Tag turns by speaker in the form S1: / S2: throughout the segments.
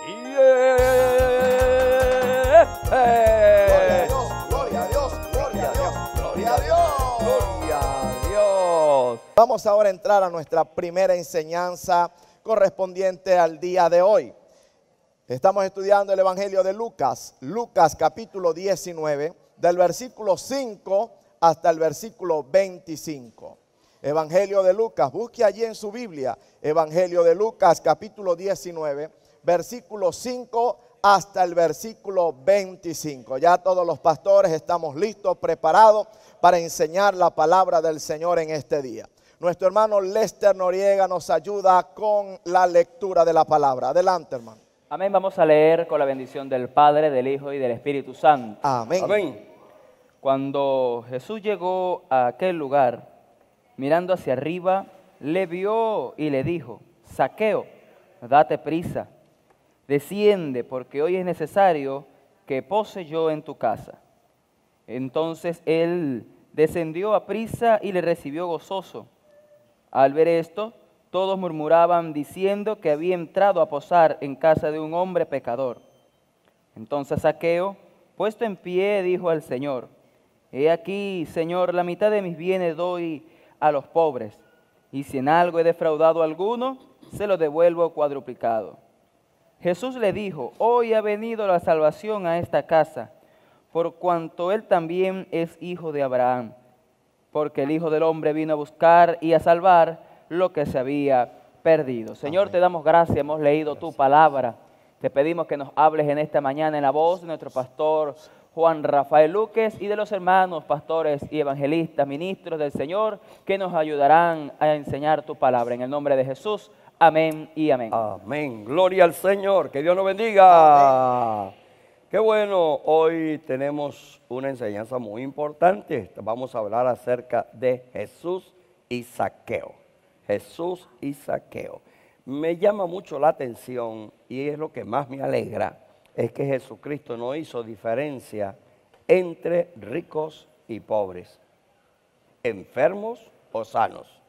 S1: Gloria
S2: Dios, gloria a Dios, gloria a Dios, gloria a Dios. Vamos ahora a entrar a nuestra primera enseñanza correspondiente al día de hoy. Estamos estudiando el Evangelio de Lucas, Lucas capítulo 19, del versículo 5 hasta el versículo 25. Evangelio de Lucas, busque allí en su Biblia, Evangelio de Lucas capítulo 19, versículo 5 hasta el versículo 25. Ya todos los pastores estamos listos, preparados para enseñar la palabra del Señor en este día. Nuestro hermano Lester Noriega nos ayuda con la lectura de la palabra. Adelante, hermano.
S3: Amén. Vamos a leer con la bendición del Padre, del Hijo y del Espíritu Santo. Amén. Amén. Cuando Jesús llegó a aquel lugar, mirando hacia arriba, le vio y le dijo, saqueo, date prisa desciende, porque hoy es necesario que pose yo en tu casa. Entonces él descendió a prisa y le recibió gozoso. Al ver esto, todos murmuraban diciendo que había entrado a posar en casa de un hombre pecador. Entonces Saqueo, puesto en pie, dijo al Señor, He aquí, Señor, la mitad de mis bienes doy a los pobres, y si en algo he defraudado a alguno, se lo devuelvo cuadruplicado. Jesús le dijo, hoy ha venido la salvación a esta casa, por cuanto él también es hijo de Abraham, porque el Hijo del Hombre vino a buscar y a salvar lo que se había perdido. Señor, te damos gracias, hemos leído tu palabra. Te pedimos que nos hables en esta mañana en la voz de nuestro pastor Juan Rafael Luques y de los hermanos, pastores y evangelistas, ministros del Señor, que nos ayudarán a enseñar tu palabra. En el nombre de Jesús, Amén y amén. Amén. Gloria al Señor. Que Dios nos bendiga. Qué bueno, hoy tenemos
S1: una enseñanza muy importante. Vamos a hablar acerca de Jesús y saqueo. Jesús y saqueo. Me llama mucho la atención y es lo que más me alegra, es que Jesucristo no hizo diferencia entre ricos y pobres, enfermos o sanos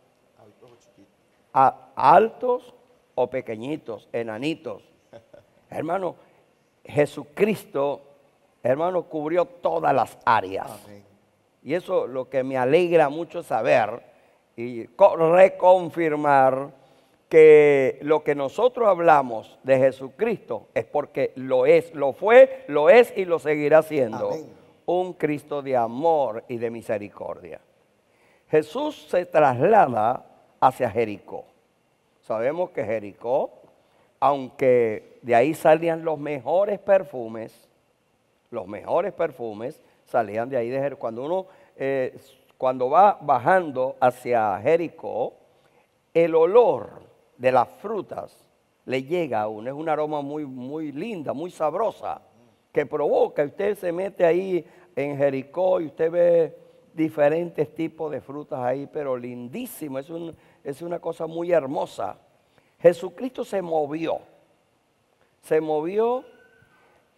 S1: a altos o pequeñitos, enanitos. hermano, Jesucristo, hermano, cubrió todas las áreas. Y eso lo que me alegra mucho saber y reconfirmar que lo que nosotros hablamos de Jesucristo es porque lo es, lo fue, lo es y lo seguirá siendo. Un Cristo de amor y de misericordia. Jesús se traslada hacia Jericó. Sabemos que Jericó, aunque de ahí salían los mejores perfumes, los mejores perfumes salían de ahí de Jericó. Cuando uno eh, cuando va bajando hacia Jericó, el olor de las frutas le llega a uno. Es un aroma muy, muy linda, muy sabrosa, que provoca. Usted se mete ahí en Jericó y usted ve diferentes tipos de frutas ahí, pero lindísimo. Es un, es una cosa muy hermosa. Jesucristo se movió, se movió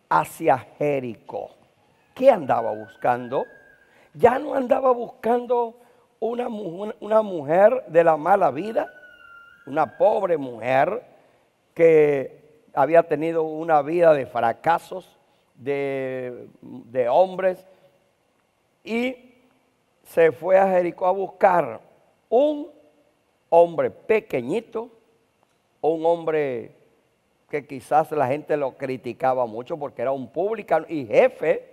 S1: hacia Jericó. ¿Qué andaba buscando? Ya no andaba buscando una, mujer de la mala vida, una pobre mujer que había tenido una vida de fracasos, de, de hombres, y se fue a Jericó a buscar un hombre pequeñito, un hombre que quizás la gente lo criticaba mucho porque era un publicano y jefe,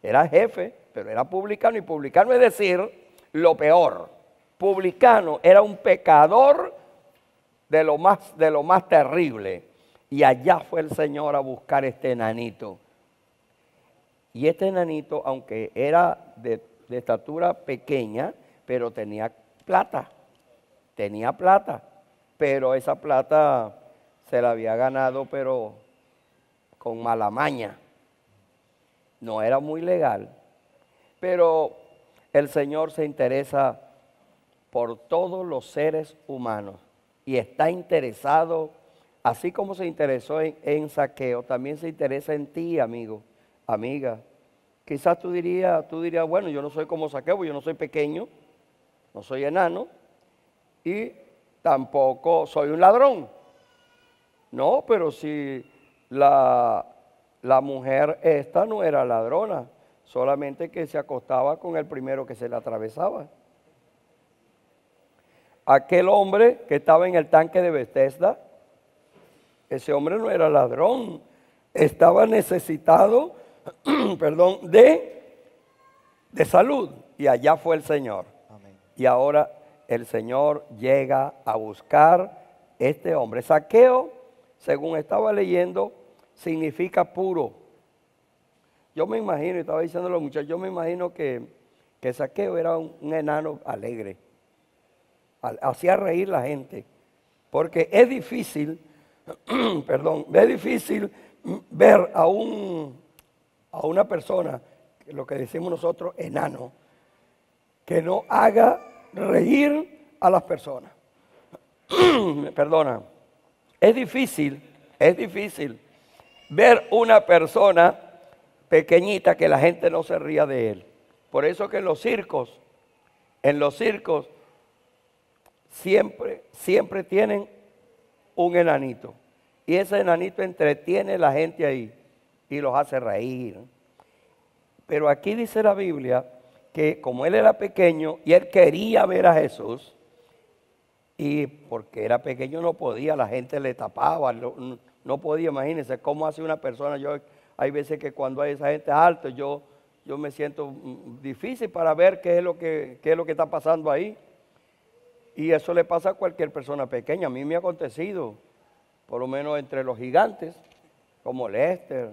S1: era jefe, pero era publicano y publicano es decir, lo peor. Publicano era un pecador de lo más, de lo más terrible. Y allá fue el Señor a buscar este enanito. Y este enanito, aunque era de estatura pequeña, pero tenía plata tenía plata, pero esa plata se la había ganado, pero con mala maña. No era muy legal, pero el Señor se interesa por todos los seres humanos y está interesado, así como se interesó en, saqueo, también se interesa en ti, amigo, amiga. Quizás tú dirías, tú dirías, bueno, yo no soy como saqueo, pues yo no soy pequeño, no soy enano, tampoco soy un ladrón. No, pero si la, la mujer esta no era ladrona, solamente que se acostaba con el primero que se le atravesaba. Aquel hombre que estaba en el tanque de Bethesda, ese hombre no era ladrón, estaba necesitado, perdón, de, de salud. Y allá fue el Señor. Y ahora el Señor llega a buscar este hombre. Saqueo, según estaba leyendo, significa puro. Yo me imagino, estaba diciendo a los muchachos, yo me imagino que, Saqueo era un, enano alegre. Hacía reír la gente. Porque es difícil, perdón, es difícil ver a, un, a una persona, lo que decimos nosotros, enano, que no haga reír a las personas. Perdona. Es difícil, es difícil ver una persona pequeñita que la gente no se ría de él. Por eso que en los circos, en los circos, siempre, siempre tienen un enanito. Y ese enanito entretiene a la gente ahí y los hace reír. Pero aquí dice la Biblia que como él era pequeño y él quería ver a Jesús, y porque era pequeño no podía, la gente le tapaba, no, podía, imagínense cómo hace una persona, yo hay veces que cuando hay esa gente alta, yo, yo me siento mm, difícil para ver qué es, lo que, qué es lo que está pasando ahí. Y eso le pasa a cualquier persona pequeña, a mí me ha acontecido, por lo menos entre los gigantes, como Lester,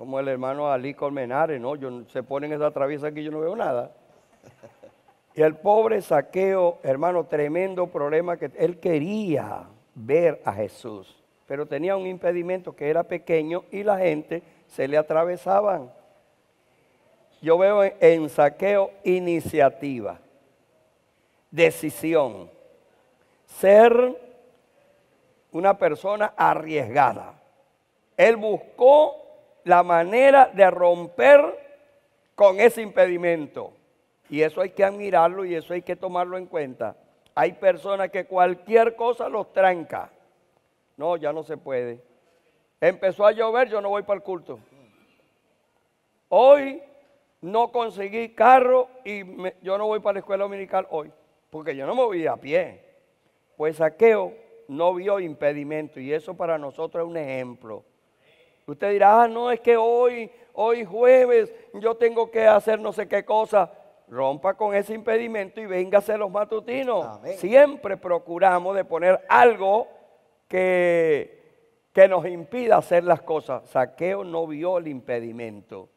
S1: como el hermano Ali Colmenares, ¿no? Yo, se ponen esa traviesa que yo no veo nada. Y el pobre saqueo, hermano, tremendo problema que él quería ver a Jesús, pero tenía un impedimento que era pequeño y la gente se le atravesaban. Yo veo en saqueo iniciativa, decisión, ser una persona arriesgada. Él buscó la manera de romper con ese impedimento. Y eso hay que admirarlo y eso hay que tomarlo en cuenta. Hay personas que cualquier cosa los tranca. No, ya no se puede. Empezó a llover, yo no voy para el culto. Hoy no conseguí carro y yo no voy para la escuela dominical hoy, porque yo no me voy a pie. Pues saqueo no vio impedimento y eso para nosotros es un ejemplo. Usted dirá, ah, no, es que hoy, hoy jueves, yo tengo que hacer no sé qué cosa. Rompa con ese impedimento y véngase los matutinos. Siempre procuramos de poner algo que, que nos impida hacer las cosas. Saqueo no vio el impedimento.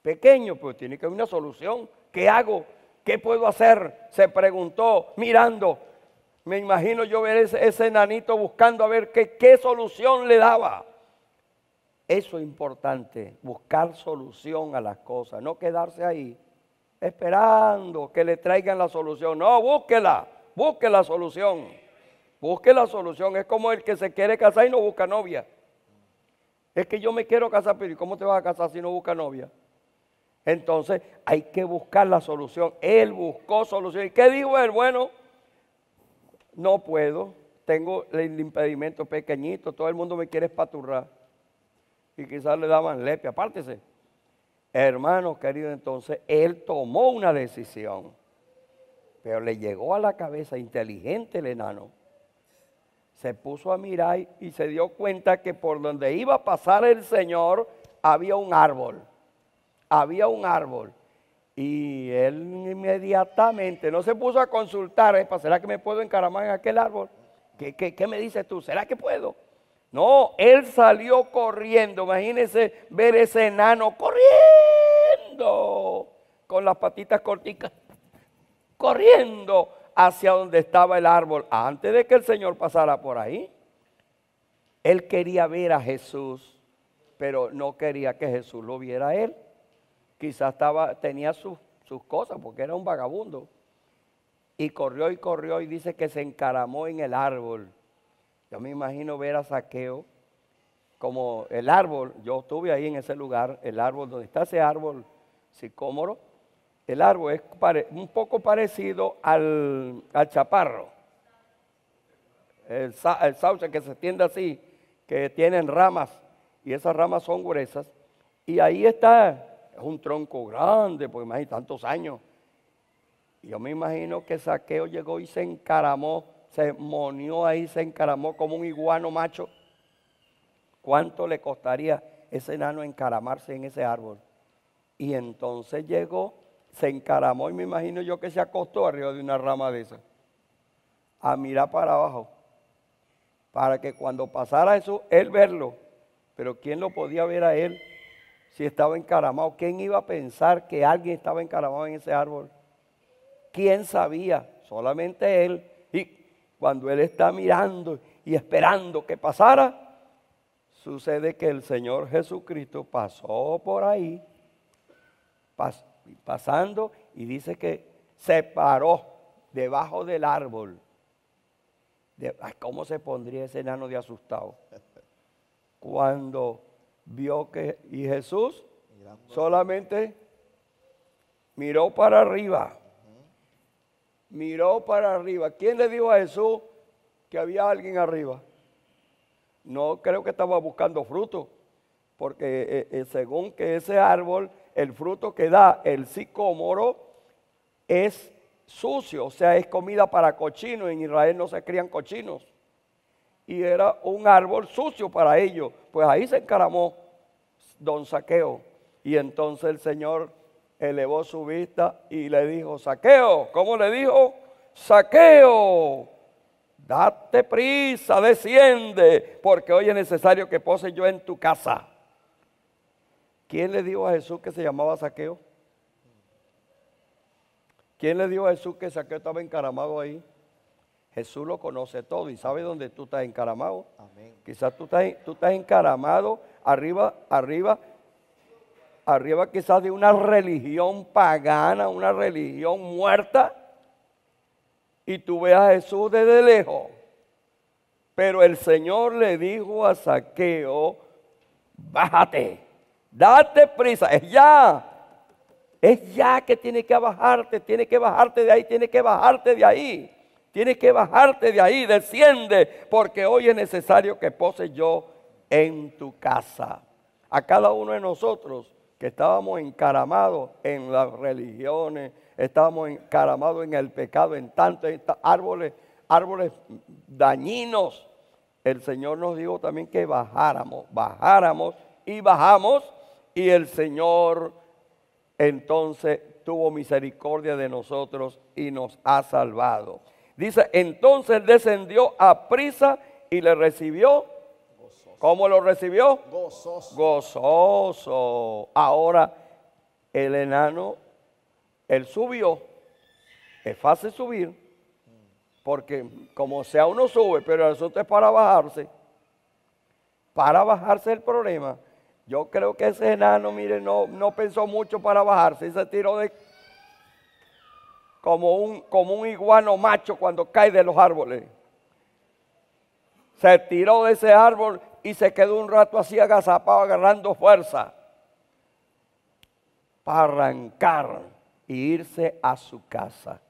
S1: Pequeño, pero tiene que haber una solución. ¿Qué hago? ¿Qué puedo hacer? Se preguntó mirando. Me imagino yo ver ese, ese nanito buscando a ver qué solución le daba. Eso es importante, buscar solución a las cosas, no quedarse ahí esperando que le traigan la solución. No, búsquela, busque la solución. Busque la solución. Es como el que se quiere casar y no busca novia. Es que yo me quiero casar, pero cómo te vas a casar si no busca novia? Entonces hay que buscar la solución. Él buscó solución. ¿Y qué dijo él? Bueno, no puedo. Tengo el impedimento pequeñito. Todo el mundo me quiere espaturrar y quizás le daban lepe, apártese. Hermano querido, entonces él tomó una decisión, pero le llegó a la cabeza inteligente el enano. Se puso a mirar y se dio cuenta que por donde iba a pasar el Señor había un árbol. Había un árbol. Y él inmediatamente no se puso a consultar, ¿será que me puedo encaramar en aquel árbol? qué me dices tú? ¿Será que puedo? No, él salió corriendo. Imagínense ver ese enano corriendo con las patitas corticas, corriendo hacia donde estaba el árbol antes de que el Señor pasara por ahí. Él quería ver a Jesús, pero no quería que Jesús lo viera a él. Quizás estaba, tenía sus cosas porque era un vagabundo. Y corrió y corrió y dice que se encaramó en el árbol yo me imagino ver a Saqueo como el árbol, yo estuve ahí en ese lugar, el árbol donde está ese árbol sicómoro, el árbol es un poco parecido al, chaparro, el, sauce que se extiende así, que tienen ramas y esas ramas son gruesas, y ahí está, es un tronco grande, pues imagínate tantos años. Yo me imagino que Saqueo llegó y se encaramó se monió ahí, se encaramó como un iguano macho. ¿Cuánto le costaría ese enano encaramarse en ese árbol? Y entonces llegó, se encaramó y me imagino yo que se acostó arriba de una rama de esa, a mirar para abajo, para que cuando pasara eso, él verlo. Pero ¿quién lo podía ver a él si estaba encaramado? ¿Quién iba a pensar que alguien estaba encaramado en ese árbol? ¿Quién sabía? Solamente él cuando él está mirando y esperando que pasara, sucede que el Señor Jesucristo pasó por ahí, pasando, y dice que se paró debajo del árbol. ¿Cómo se pondría ese enano de asustado? Cuando vio que, y Jesús solamente miró para arriba miró para arriba. ¿Quién le dijo a Jesús que había alguien arriba? No creo que estaba buscando fruto, porque eh, eh, según que ese árbol, el fruto que da el sicómoro es sucio, o sea, es comida para cochinos. En Israel no se crían cochinos. Y era un árbol sucio para ellos. Pues ahí se encaramó don Saqueo. Y entonces el Señor elevó su vista y le dijo, saqueo, ¿cómo le dijo? Saqueo, date prisa, desciende, porque hoy es necesario que pose yo en tu casa. ¿Quién le dijo a Jesús que se llamaba saqueo? ¿Quién le dijo a Jesús que saqueo estaba encaramado ahí? Jesús lo conoce todo y sabe dónde tú estás encaramado. Quizás tú tú estás encaramado arriba, arriba arriba quizás de una religión pagana, una religión muerta, y tú ves a Jesús desde lejos. Pero el Señor le dijo a Saqueo, bájate, date prisa, es ya, es ya que tiene que bajarte, tiene que bajarte de ahí, tiene que bajarte de ahí, tiene que bajarte de ahí, desciende, porque hoy es necesario que pose yo en tu casa. A cada uno de nosotros que estábamos encaramados en las religiones, estábamos encaramados en el pecado, en tantos árboles, árboles dañinos. El Señor nos dijo también que bajáramos, bajáramos y bajamos y el Señor entonces tuvo misericordia de nosotros y nos ha salvado. Dice, entonces descendió a prisa y le recibió ¿Cómo lo recibió? Gozoso. Gozoso. Ahora el enano, él subió. Es fácil subir, porque como sea uno sube, pero el asunto es para bajarse. Para bajarse el problema. Yo creo que ese enano, mire, no, no pensó mucho para bajarse. Y se tiró de como un, como un iguano macho cuando cae de los árboles. Se tiró de ese árbol y se quedó un rato así agazapado agarrando fuerza para arrancar e irse a su casa.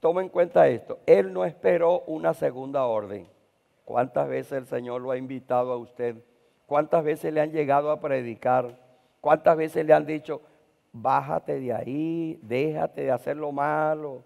S1: Toma en cuenta esto, él no esperó una segunda orden. ¿Cuántas veces el Señor lo ha invitado a usted? ¿Cuántas veces le han llegado a predicar? ¿Cuántas veces le han dicho, bájate de ahí, déjate de hacer lo malo?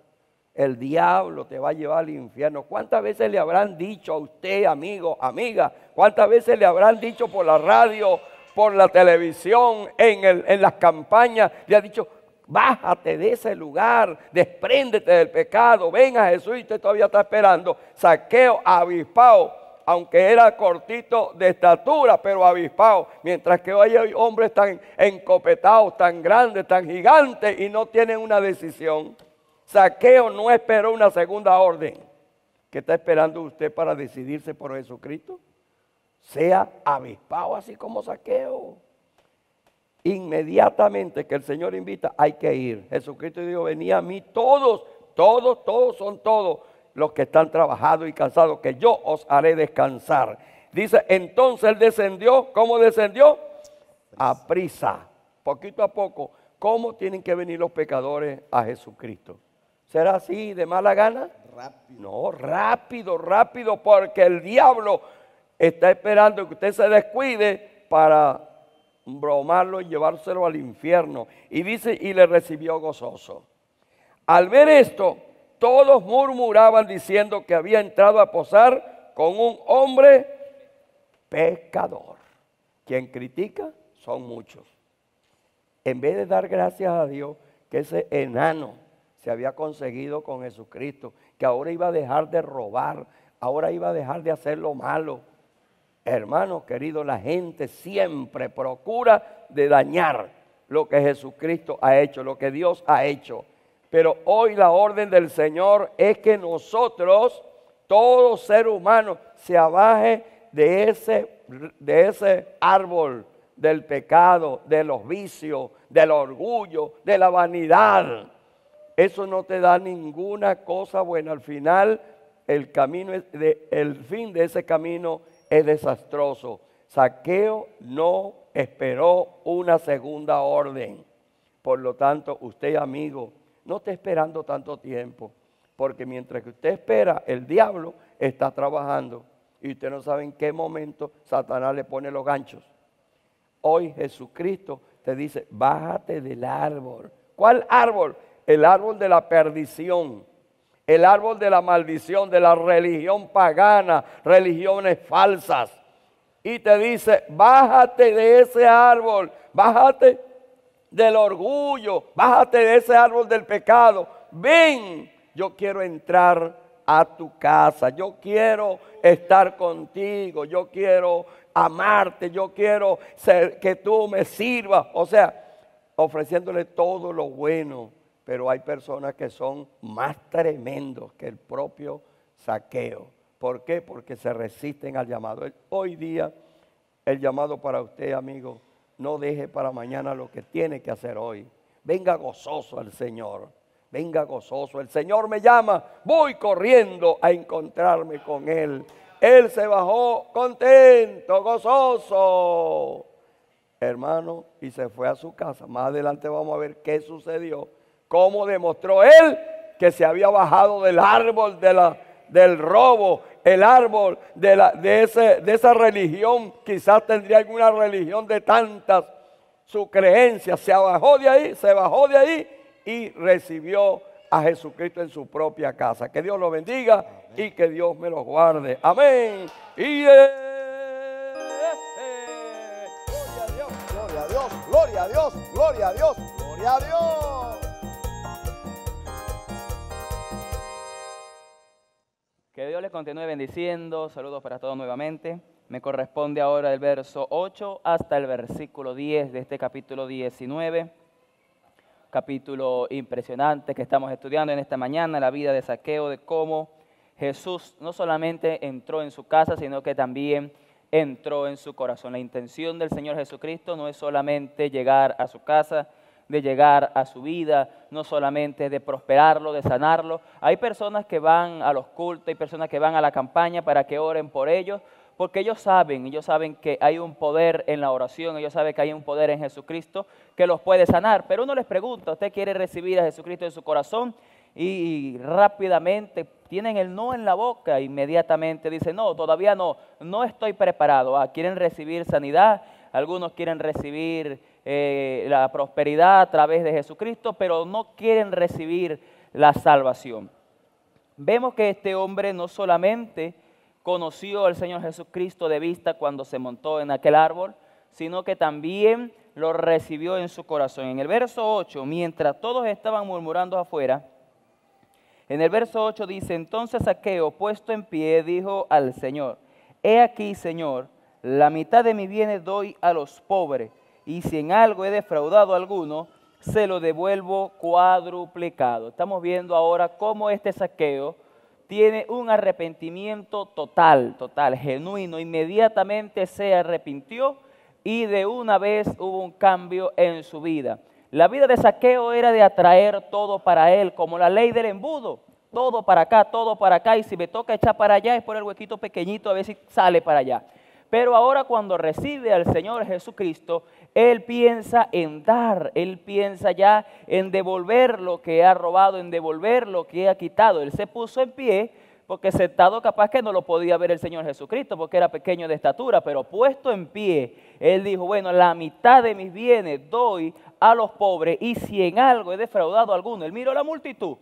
S1: el diablo te va a llevar al infierno. ¿Cuántas veces le habrán dicho a usted, amigo, amiga? ¿Cuántas veces le habrán dicho por la radio, por la televisión, en, en las campañas? Le ha dicho, bájate de ese lugar, despréndete del pecado, ven a Jesús y usted todavía está esperando. Saqueo, avispao, aunque era cortito de estatura, pero avispado. Mientras que hoy hay hombres tan encopetados, tan grandes, tan gigantes y no tienen una decisión. Saqueo no esperó una segunda orden. que está esperando usted para decidirse por Jesucristo? Sea avispado así como saqueo. Inmediatamente que el Señor invita, hay que ir. Jesucristo dijo, venía a mí todos, todos, todos son todos los que están trabajados y cansados, que yo os haré descansar. Dice, entonces él descendió, ¿cómo descendió? A prisa, poquito a poco. ¿Cómo tienen que venir los pecadores a Jesucristo? ¿Será así de mala gana? Rápido. No, rápido, rápido, porque el diablo está esperando que usted se descuide para bromarlo y llevárselo al infierno. Y dice, y le recibió gozoso. Al ver esto, todos murmuraban diciendo que había entrado a posar con un hombre pecador. Quien critica son muchos. En vez de dar gracias a Dios que ese enano se había conseguido con Jesucristo, que ahora iba a dejar de robar, ahora iba a dejar de hacer lo malo. Hermanos queridos, la gente siempre procura de dañar lo que Jesucristo ha hecho, lo que Dios ha hecho. Pero hoy la orden del Señor es que nosotros, todo ser humano, se abaje de ese, de ese árbol del pecado, de los vicios, del orgullo, de la vanidad. Eso no te da ninguna cosa buena. Al final, el, camino el fin de ese camino es desastroso. Saqueo no esperó una segunda orden. Por lo tanto, usted, amigo, no esté esperando tanto tiempo. Porque mientras que usted espera, el diablo está trabajando. Y usted no sabe en qué momento Satanás le pone los ganchos. Hoy Jesucristo te dice, bájate del árbol. ¿Cuál árbol? el árbol de la perdición, el árbol de la maldición, de la religión pagana, religiones falsas. Y te dice, bájate de ese árbol, bájate del orgullo, bájate de ese árbol del pecado, ven, yo quiero entrar a tu casa, yo quiero estar contigo, yo quiero amarte, yo quiero ser, que tú me sirvas, o sea, ofreciéndole todo lo bueno pero hay personas que son más tremendos que el propio saqueo. ¿Por qué? Porque se resisten al llamado. Hoy día el llamado para usted, amigo, no deje para mañana lo que tiene que hacer hoy. Venga gozoso al Señor. Venga gozoso. El Señor me llama. Voy corriendo a encontrarme con Él. Él se bajó contento, gozoso. Hermano, y se fue a su casa. Más adelante vamos a ver qué sucedió cómo demostró él que se había bajado del árbol del robo, el árbol de, esa religión, quizás tendría alguna religión de tantas, su creencia, se bajó de ahí, se bajó de ahí y recibió a Jesucristo en su propia casa. Que Dios lo bendiga y que Dios me los guarde. Amén. Y eh, eh,
S2: eh, Gloria a Dios, gloria a Dios, gloria a Dios, gloria a Dios.
S3: Que Dios les continúe bendiciendo. Saludos para todos nuevamente. Me corresponde ahora el verso 8 hasta el versículo 10 de este capítulo 19. Capítulo impresionante que estamos estudiando en esta mañana, la vida de saqueo, de cómo Jesús no solamente entró en su casa, sino que también entró en su corazón. La intención del Señor Jesucristo no es solamente llegar a su casa, de llegar a su vida, no solamente de prosperarlo, de sanarlo. Hay personas que van a los cultos, hay personas que van a la campaña para que oren por ellos, porque ellos saben, ellos saben que hay un poder en la oración, ellos saben que hay un poder en Jesucristo que los puede sanar. Pero uno les pregunta, ¿usted quiere recibir a Jesucristo en su corazón? y rápidamente tienen el no en la boca, inmediatamente dicen, no, todavía no, no estoy preparado. Ah, quieren recibir sanidad, algunos quieren recibir eh, la prosperidad a través de Jesucristo, pero no quieren recibir la salvación. Vemos que este hombre no solamente conoció al Señor Jesucristo de vista cuando se montó en aquel árbol, sino que también lo recibió en su corazón. En el verso 8, mientras todos estaban murmurando afuera, en el verso 8 dice, entonces Saqueo, puesto en pie, dijo al Señor, he aquí, Señor, la mitad de mi bienes doy a los pobres y si en algo he defraudado a alguno, se lo devuelvo cuadruplicado. Estamos viendo ahora cómo este saqueo tiene un arrepentimiento total, total, genuino. Inmediatamente se arrepintió y de una vez hubo un cambio en su vida. La vida de saqueo era de atraer todo para él, como la ley del embudo. Todo para acá, todo para acá, y si me toca echar para allá es por el huequito pequeñito, a ver si sale para allá. Pero ahora cuando recibe al Señor Jesucristo, Él piensa en dar, Él piensa ya en devolver lo que ha robado, en devolver lo que ha quitado. Él se puso en pie porque sentado capaz que no lo podía ver el Señor Jesucristo porque era pequeño de estatura, pero puesto en pie, Él dijo, bueno, la mitad de mis bienes doy a los pobres y si en algo he defraudado a alguno, Él miró a la multitud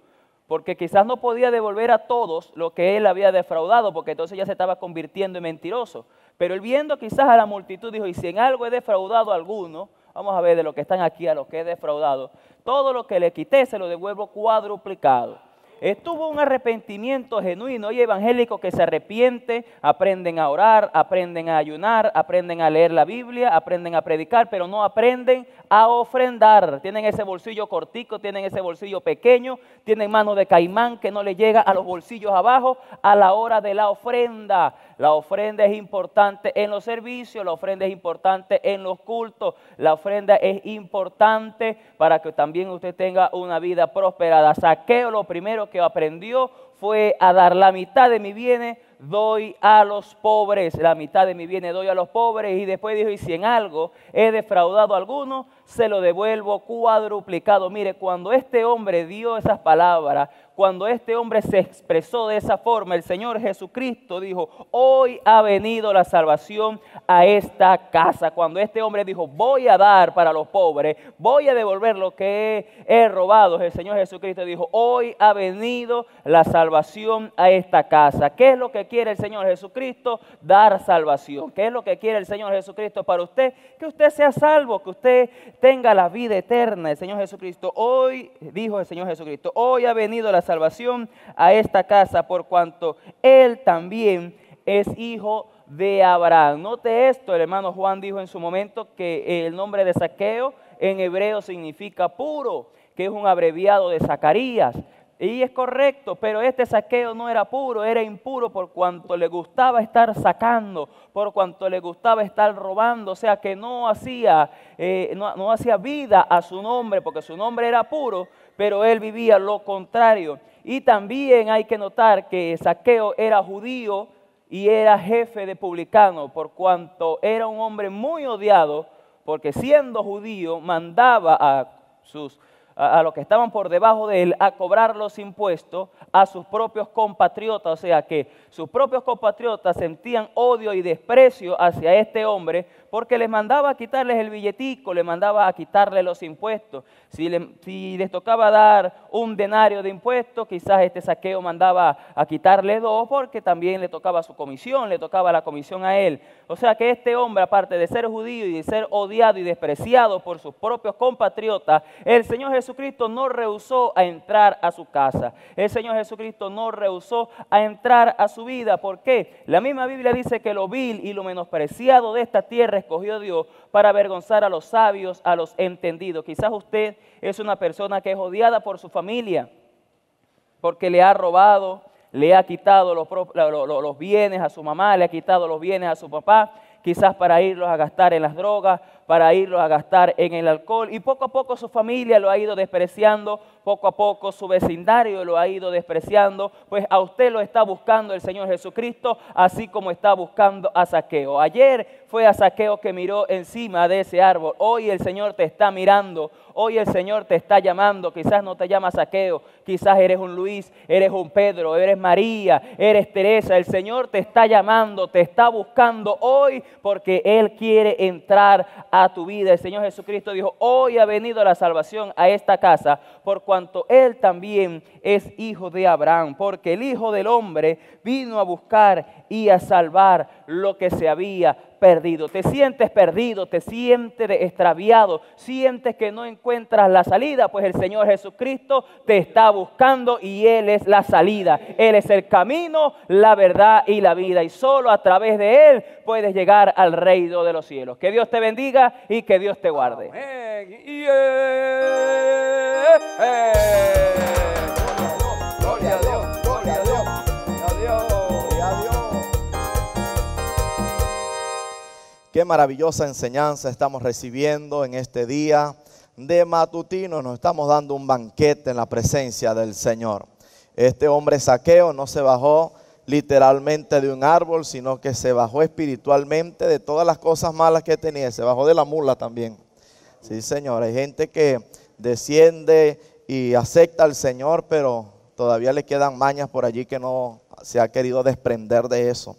S3: porque quizás no podía devolver a todos lo que él había defraudado, porque entonces ya se estaba convirtiendo en mentiroso. Pero él viendo quizás a la multitud dijo, y si en algo he defraudado a alguno, vamos a ver de lo que están aquí a los que he defraudado, todo lo que le quité se lo devuelvo cuadruplicado. Estuvo un arrepentimiento genuino y evangélico que se arrepiente, aprenden a orar, aprenden a ayunar, aprenden a leer la Biblia, aprenden a predicar, pero no aprenden a ofrendar. Tienen ese bolsillo cortico, tienen ese bolsillo pequeño, tienen mano de caimán que no le llega a los bolsillos abajo a la hora de la ofrenda. La ofrenda es importante en los servicios, la ofrenda es importante en los cultos, la ofrenda es importante para que también usted tenga una vida prosperada. Saqueo lo primero que aprendió fue a dar la mitad de mi bienes, doy a los pobres, la mitad de mi bienes doy a los pobres y después dijo, y si en algo he defraudado a alguno, se lo devuelvo cuadruplicado. Mire, cuando este hombre dio esas palabras, cuando este hombre se expresó de esa forma, el Señor Jesucristo dijo, hoy ha venido la salvación a esta casa. Cuando este hombre dijo, voy a dar para los pobres, voy a devolver lo que he, robado, el Señor Jesucristo dijo, hoy ha venido la salvación a esta casa. ¿Qué es lo que quiere el Señor Jesucristo? Dar salvación. ¿Qué es lo que quiere el Señor Jesucristo para usted? Que usted sea salvo, que usted tenga la vida eterna. El Señor Jesucristo hoy, dijo el Señor Jesucristo, hoy ha venido la salvación a esta casa por cuanto Él también es hijo de Abraham. Note esto, el hermano Juan dijo en su momento que el nombre de Saqueo en hebreo significa puro, que es un abreviado de Zacarías. Y es correcto, pero este saqueo no era puro, era impuro por cuanto le gustaba estar sacando, por cuanto le gustaba estar robando, o sea que no hacía, eh, hacía vida a su nombre, porque su nombre era puro, pero él vivía lo contrario. Y también hay que notar que Saqueo era judío y era jefe de publicano, por cuanto era un hombre muy odiado, porque siendo judío mandaba a sus a, los que estaban por debajo de él a cobrar los impuestos a sus propios compatriotas. O sea que sus propios compatriotas sentían odio y desprecio hacia este hombre porque les mandaba a quitarles el billetico, les mandaba a quitarles los impuestos. Si, les tocaba dar un denario de impuestos, quizás este saqueo mandaba a quitarle dos porque también le tocaba su comisión, le tocaba la comisión a él. O sea que este hombre, aparte de ser judío y de ser odiado y despreciado por sus propios compatriotas, el Señor Jesucristo no rehusó a entrar a su casa. El Señor Jesucristo no rehusó a entrar a su vida. porque La misma Biblia dice que lo vil y lo menospreciado de esta tierra escogió Dios para avergonzar a los sabios, a los entendidos. Quizás usted es una persona que es odiada por su familia porque le ha robado, le ha quitado los, los bienes a su mamá, le ha quitado los bienes a su papá quizás para irlos a gastar en las drogas, para irlos a gastar en el alcohol. Y poco a poco su familia lo ha ido despreciando, poco a poco, su vecindario lo ha ido despreciando, pues a usted lo está buscando el Señor Jesucristo, así como está buscando a Saqueo. Ayer fue a Saqueo que miró encima de ese árbol, hoy el Señor te está mirando, hoy el Señor te está llamando, quizás no te llama Saqueo, quizás eres un Luis, eres un Pedro, eres María, eres Teresa, el Señor te está llamando, te está buscando hoy porque Él quiere entrar a tu vida. El Señor Jesucristo dijo, hoy ha venido la salvación a esta casa, cuanto él también es hijo de Abraham, porque el Hijo del Hombre vino a buscar y a salvar lo que se había perdido, te sientes perdido, te sientes extraviado, sientes que no encuentras la salida, pues el Señor Jesucristo te está buscando y Él es la salida. Él es el camino, la verdad y la vida. Y solo a través de Él puedes llegar al reino de los cielos. Que Dios te bendiga y que Dios te guarde.
S2: Qué maravillosa enseñanza estamos recibiendo en este día de matutino. Nos estamos dando un banquete en la presencia del Señor. Este hombre saqueo no se bajó literalmente de un árbol, sino que se bajó espiritualmente de todas las cosas malas que tenía. Se bajó de la mula también. Sí, Señor. Hay gente que desciende y acepta al Señor, pero todavía le quedan mañas por allí que no se ha querido desprender de eso.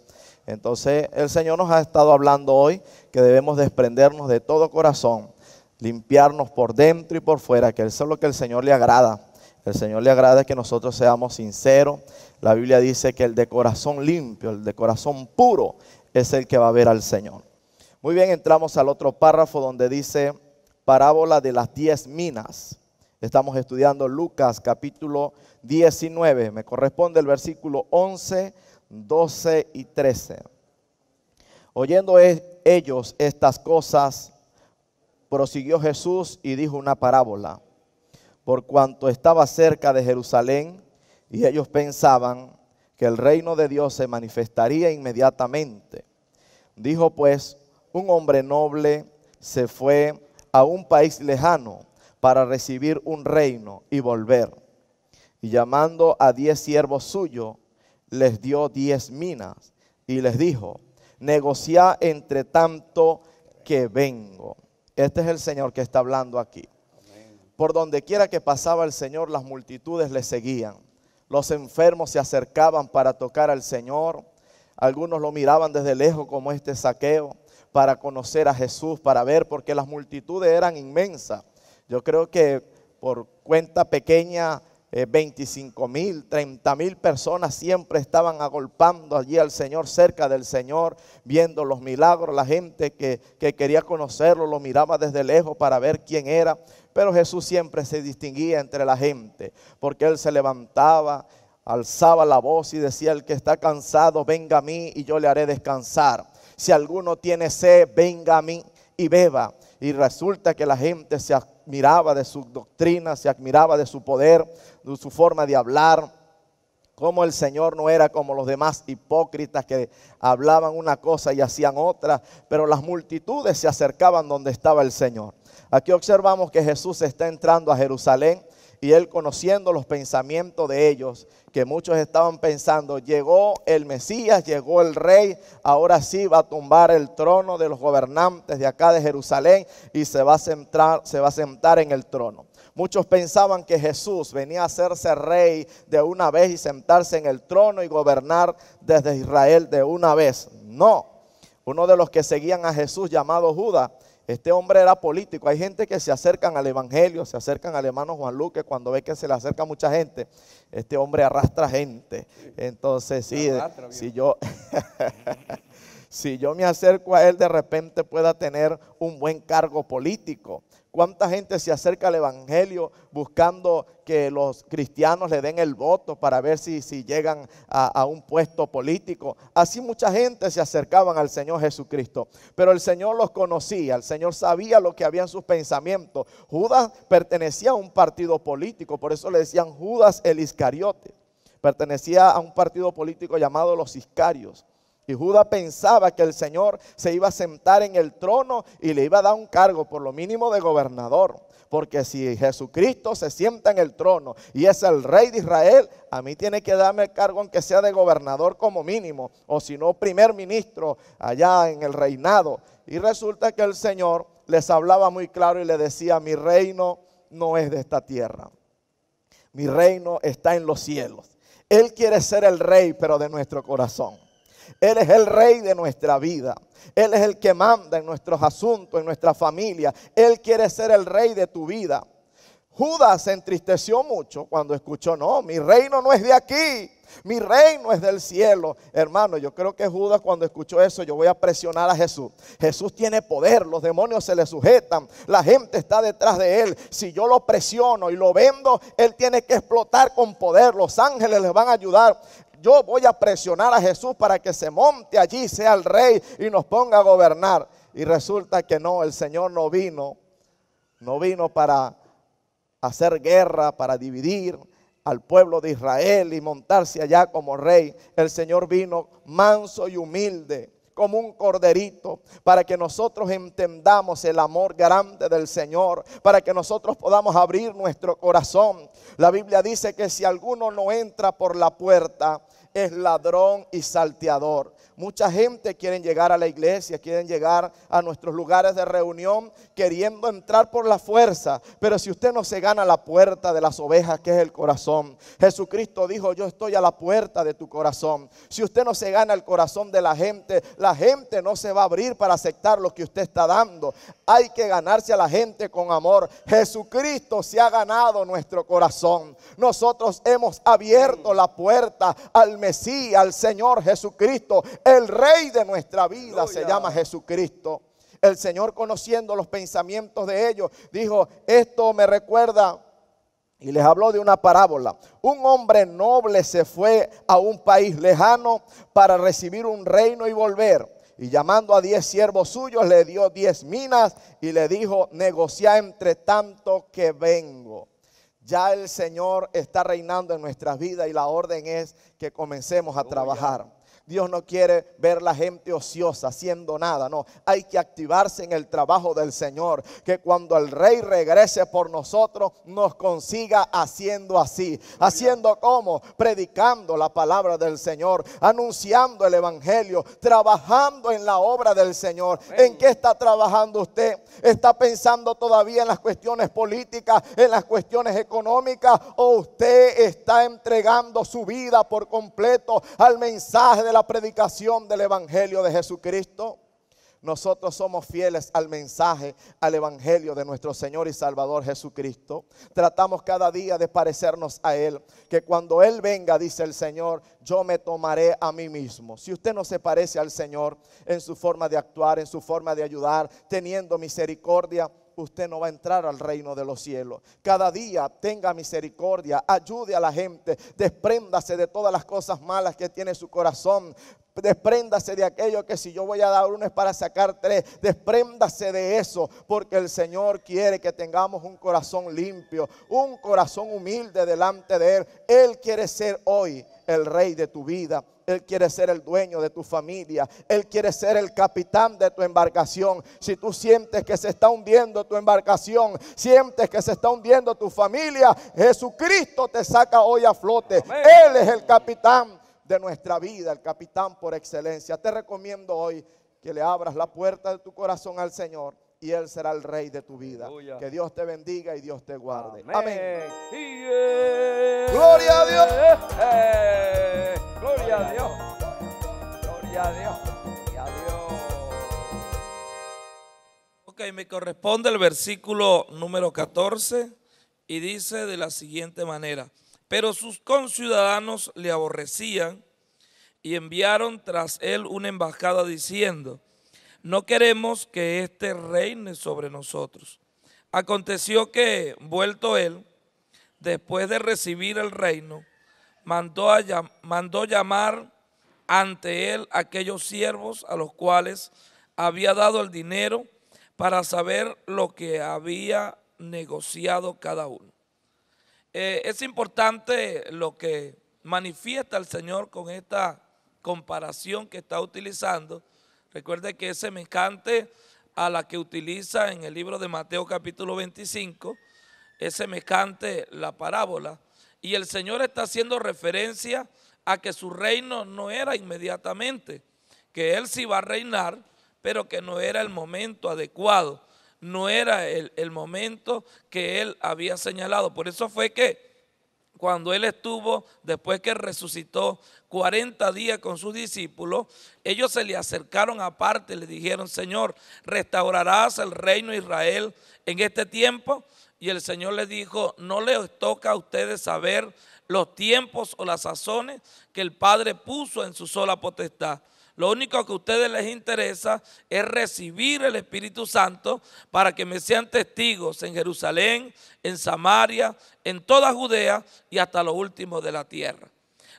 S2: Entonces el Señor nos ha estado hablando hoy que debemos desprendernos de todo corazón, limpiarnos por dentro y por fuera, que eso es lo que el Señor le agrada. El Señor le agrada que nosotros seamos sinceros. La Biblia dice que el de corazón limpio, el de corazón puro, es el que va a ver al Señor. Muy bien, entramos al otro párrafo donde dice parábola de las diez minas. Estamos estudiando Lucas capítulo 19. Me corresponde el versículo 11 12 y 13. Oyendo e-, ellos estas cosas, prosiguió Jesús y dijo una parábola, por cuanto estaba cerca de Jerusalén y ellos pensaban que el reino de Dios se manifestaría inmediatamente. Dijo pues, un hombre noble se fue a un país lejano para recibir un reino y volver. Y llamando a diez siervos suyos, les dio diez minas y les dijo, negociá entre tanto que vengo. Este es el Señor que está hablando aquí. Por donde quiera que pasaba el Señor, las multitudes le seguían. Los enfermos se acercaban para tocar al Señor. Algunos lo miraban desde lejos como este saqueo para conocer a Jesús, para ver, porque las multitudes eran inmensas. Yo creo que por cuenta pequeña 25 eh, mil, 30 mil personas siempre estaban agolpando allí al Señor, cerca del Señor, viendo los milagros. La gente que, que quería conocerlo lo miraba desde lejos para ver quién era. Pero Jesús siempre se distinguía entre la gente, porque Él se levantaba, alzaba la voz y decía, el que está cansado, venga a mí y yo le haré descansar. Si alguno tiene sed, venga a mí y beba y resulta que la gente se admiraba de su doctrina, se admiraba de su poder, de su forma de hablar, Como el Señor no era como los demás hipócritas que hablaban una cosa y hacían otra, pero las multitudes se acercaban donde estaba el Señor. Aquí observamos que Jesús está entrando a Jerusalén y él conociendo los pensamientos de ellos, que muchos estaban pensando, llegó el Mesías, llegó el rey, ahora sí va a tumbar el trono de los gobernantes de acá de Jerusalén y se va a sentar, se va a sentar en el trono. Muchos pensaban que Jesús venía a hacerse rey de una vez y sentarse en el trono y gobernar desde Israel de una vez. No, uno de los que seguían a Jesús llamado Judas, este hombre era político. Hay gente que se acercan al Evangelio, se acercan al hermano Juan Luque cuando ve que se le acerca mucha gente. Este hombre arrastra gente. Entonces, si yo... si yo me acerco a él, de repente pueda tener un buen cargo político. ¿Cuánta gente se acerca al Evangelio buscando que los cristianos le den el voto para ver si, llegan a, un puesto político? Así mucha gente se acercaban al Señor Jesucristo. Pero el Señor los conocía, el Señor sabía lo que había en sus pensamientos. Judas pertenecía a un partido político, por eso le decían Judas el Iscariote. Pertenecía a un partido político llamado los Iscarios. Y Judá pensaba que el Señor se iba a sentar en el trono y le iba a dar un cargo, por lo mínimo de gobernador. Porque si Jesucristo se sienta en el trono y es el rey de Israel, a mí tiene que darme el cargo aunque sea de gobernador como mínimo, o si no, primer ministro allá en el reinado. Y resulta que el Señor les hablaba muy claro y le decía, mi reino no es de esta tierra, mi reino está en los cielos. Él quiere ser el rey, pero de nuestro corazón. Él es el rey de nuestra vida. Él es el que manda en nuestros asuntos, en nuestra familia. Él quiere ser el rey de tu vida. Judas se entristeció mucho cuando escuchó, no, mi reino no es de aquí, mi reino es del cielo. Hermano, yo creo que Judas cuando escuchó eso, yo voy a presionar a Jesús. Jesús tiene poder, los demonios se le sujetan, la gente está detrás de él. Si yo lo presiono y lo vendo, él tiene que explotar con poder, los ángeles les van a ayudar yo voy a presionar a Jesús para que se monte allí, sea el rey y nos ponga a gobernar. Y resulta que no, el Señor no vino, no vino para hacer guerra, para dividir al pueblo de Israel y montarse allá como rey. El Señor vino manso y humilde, como un corderito, para que nosotros entendamos el amor grande del Señor, para que nosotros podamos abrir nuestro corazón. La Biblia dice que si alguno no entra por la puerta, es ladrón y salteador. Mucha gente quiere llegar a la iglesia, quieren llegar a nuestros lugares de reunión queriendo entrar por la fuerza. Pero si usted no se gana la puerta de las ovejas, que es el corazón. Jesucristo dijo, yo estoy a la puerta de tu corazón. Si usted no se gana el corazón de la gente, la gente no se va a abrir para aceptar lo que usted está dando. Hay que ganarse a la gente con amor. Jesucristo se ha ganado nuestro corazón. Nosotros hemos abierto la puerta al Mesías, al Señor Jesucristo. El rey de nuestra vida se llama Jesucristo. El Señor conociendo los pensamientos de ellos, dijo, esto me recuerda y les habló de una parábola. Un hombre noble se fue a un país lejano para recibir un reino y volver. Y llamando a diez siervos suyos, le dio diez minas y le dijo, negocia entre tanto que vengo. Ya el Señor está reinando en nuestras vidas y la orden es que comencemos a trabajar. Dios no quiere ver la gente ociosa haciendo nada, no. Hay que activarse en el trabajo del Señor, que cuando el Rey regrese por nosotros, nos consiga haciendo así. Haciendo como? Predicando la palabra del Señor, anunciando el Evangelio, trabajando en la obra del Señor. ¿En qué está trabajando usted? ¿Está pensando todavía en las cuestiones políticas, en las cuestiones económicas o usted está entregando su vida por completo al mensaje de la predicación del Evangelio de Jesucristo, nosotros somos fieles al mensaje, al Evangelio de nuestro Señor y Salvador Jesucristo. Tratamos cada día de parecernos a Él. Que cuando Él venga, dice el Señor, yo me tomaré a mí mismo. Si usted no se parece al Señor en su forma de actuar, en su forma de ayudar, teniendo misericordia, usted no va a entrar al reino de los cielos. Cada día tenga misericordia, ayude a la gente, despréndase de todas las cosas malas que tiene su corazón, Despréndase de aquello que si yo voy a dar uno es para sacar tres. Despréndase de eso, porque el Señor quiere que tengamos un corazón limpio, un corazón humilde delante de Él. Él quiere ser hoy el rey de tu vida. Él quiere ser el dueño de tu familia. Él quiere ser el capitán de tu embarcación. Si tú sientes que se está hundiendo tu embarcación, sientes que se está hundiendo tu familia, Jesucristo te saca hoy a flote. Él es el capitán de nuestra vida, el capitán por excelencia. Te recomiendo hoy que le abras la puerta de tu corazón al Señor y Él será el rey de tu vida. Que Dios te bendiga y Dios te guarde. Amén.
S1: Gloria a Dios. Eh, eh. Gloria a Dios. Gloria a Dios. Gloria a Dios.
S4: Ok, me corresponde el versículo número 14 y dice de la siguiente manera, pero sus conciudadanos le aborrecían y enviaron tras él una embajada diciendo, no queremos que éste reine sobre nosotros. Aconteció que, vuelto él, después de recibir el reino, mandó, mandó llamar ante él aquellos siervos a los cuales había dado el dinero para saber lo que había negociado cada uno. Eh, es importante lo que manifiesta el Señor con esta comparación que está utilizando. Recuerde que es semejante a la que utiliza en el libro de Mateo capítulo 25, es semejante la parábola y el Señor está haciendo referencia a que su reino no era inmediatamente, que Él sí iba a reinar, pero que no era el momento adecuado, no era el, el momento que Él había señalado. Por eso fue que cuando Él estuvo, después que resucitó 40 días con sus discípulos, ellos se le acercaron aparte, le dijeron, Señor, ¿restaurarás el reino de Israel en este tiempo? Y el Señor le dijo, no les toca a ustedes saber los tiempos o las sazones que el Padre puso en su sola potestad. Lo único que a ustedes les interesa es recibir el Espíritu Santo para que me sean testigos en Jerusalén, en Samaria, en toda Judea y hasta lo último de la tierra.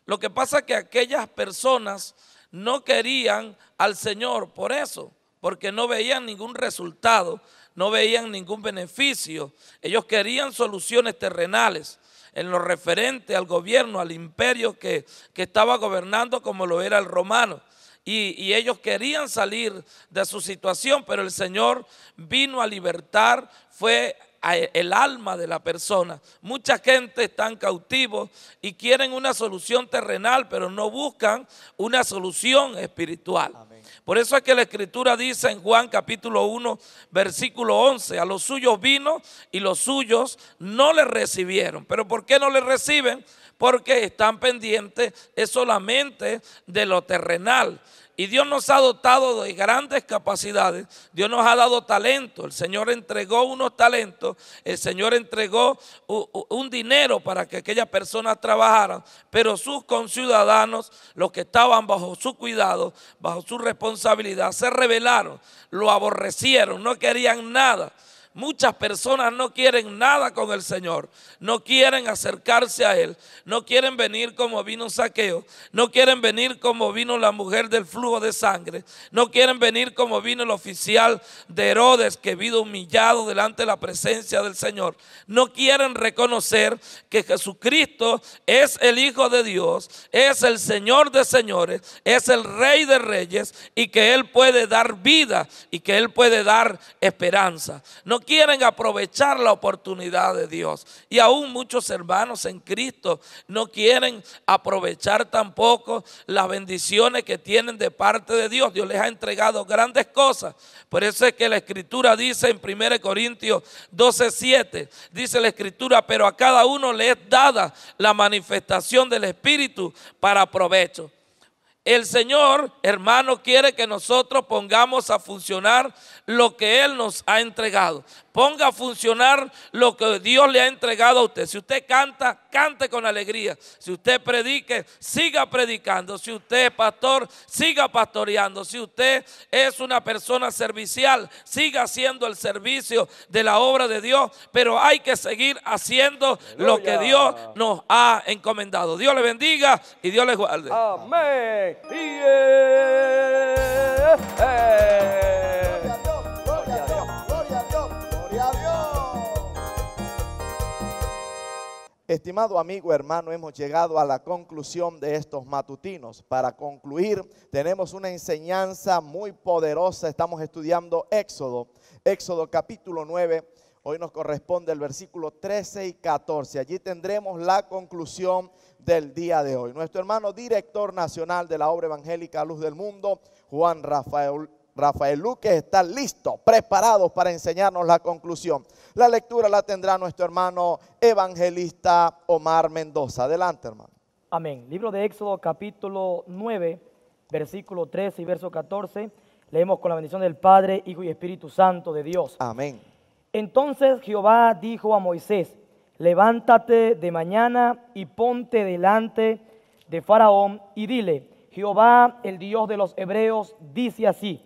S4: Lo que pasa es que aquellas personas no querían al Señor por eso, porque no veían ningún resultado no veían ningún beneficio. Ellos querían soluciones terrenales en lo referente al gobierno, al imperio que, estaba gobernando como lo era el romano. Y, ellos querían salir de su situación, pero el Señor vino a libertar, fue el alma de la persona. Mucha gente en cautivos y quieren una solución terrenal, pero no buscan una solución espiritual. Por eso es que la escritura dice en Juan capítulo 1, versículo 11, a los suyos vino y los suyos no le recibieron. Pero ¿por qué no le reciben? Porque están pendientes es solamente de lo terrenal. Y Dios nos ha dotado de grandes capacidades. Dios nos ha dado talento. El Señor entregó unos talentos. El Señor entregó un dinero para que aquellas personas trabajaran. Pero sus conciudadanos, los que estaban bajo su cuidado, bajo su responsabilidad, se rebelaron, lo aborrecieron, no querían nada. Muchas personas no quieren nada con el Señor, no quieren acercarse a Él, no quieren venir como vino Saqueo, no quieren venir como vino la mujer del flujo de sangre, no quieren venir como vino el oficial de Herodes que vino humillado delante de la presencia del Señor. No quieren reconocer que Jesucristo es el Hijo de Dios, es el Señor de señores, es el Rey de reyes y que Él puede dar vida y que Él puede dar esperanza. No quieren aprovechar la oportunidad de Dios. Y aún muchos hermanos en Cristo no quieren aprovechar tampoco las bendiciones que tienen de parte de Dios. Dios les ha entregado grandes cosas. Por eso es que la Escritura dice en 1 Corintios 12, 7, dice la Escritura, pero a cada uno le es dada la manifestación del Espíritu para provecho. El Señor, hermano, quiere que nosotros pongamos a funcionar lo que Él nos ha entregado. Ponga a funcionar lo que Dios le ha entregado a usted. Si usted canta, cante con alegría. Si usted predique, siga predicando. Si usted es pastor, siga pastoreando. Si usted es una persona servicial, siga haciendo el servicio de la obra de Dios. Pero hay que seguir haciendo lo que Dios nos ha encomendado. Dios le bendiga y Dios le guarde.
S1: Amén.
S2: Estimado amigo, hermano, hemos llegado a la conclusión de estos matutinos. Para concluir, tenemos una enseñanza muy poderosa. Estamos estudiando Éxodo, Éxodo capítulo 9. Hoy nos corresponde el versículo 13 y 14. Allí tendremos la conclusión del día de hoy. Nuestro hermano director nacional de la obra evangélica Luz del Mundo, Juan Rafael Rafael Luque está listo, preparado para enseñarnos la conclusión. La lectura la tendrá nuestro hermano evangelista Omar Mendoza. Adelante, hermano.
S5: Amén. Libro de Éxodo, capítulo 9, versículo 13 y verso 14. Leemos con la bendición del Padre, Hijo y Espíritu Santo de Dios. Amén. Entonces Jehová dijo a Moisés, levántate de mañana y ponte delante de Faraón y dile, Jehová, el Dios de los hebreos, dice así,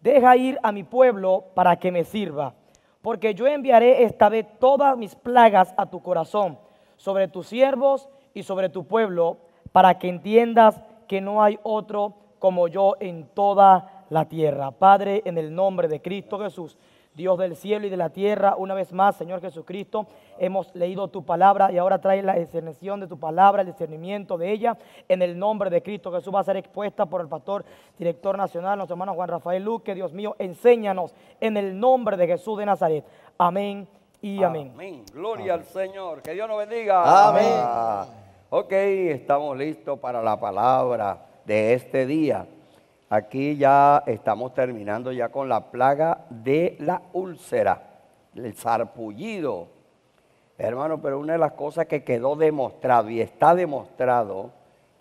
S5: deja ir a mi pueblo para que me sirva, porque yo enviaré esta vez todas mis plagas a tu corazón, sobre tus siervos y sobre tu pueblo, para que entiendas que no hay otro como yo en toda la tierra. Padre, en el nombre de Cristo Jesús. Dios del cielo y de la tierra, una vez más, Señor Jesucristo, hemos leído tu palabra y ahora trae la discernición de tu palabra, el discernimiento de ella. En el nombre de Cristo Jesús va a ser expuesta por el pastor, director nacional, nuestro hermano Juan Rafael Luque. Dios mío, enséñanos en el nombre de Jesús de Nazaret. Amén y amén.
S1: Gloria al Señor. Que Dios nos bendiga. Amén.
S5: amén. Ok, estamos listos para la palabra de
S1: este día. Aquí ya estamos terminando ya con la plaga de la úlcera, el sarpullido. Hermano, pero una de las cosas que quedó demostrado y está demostrado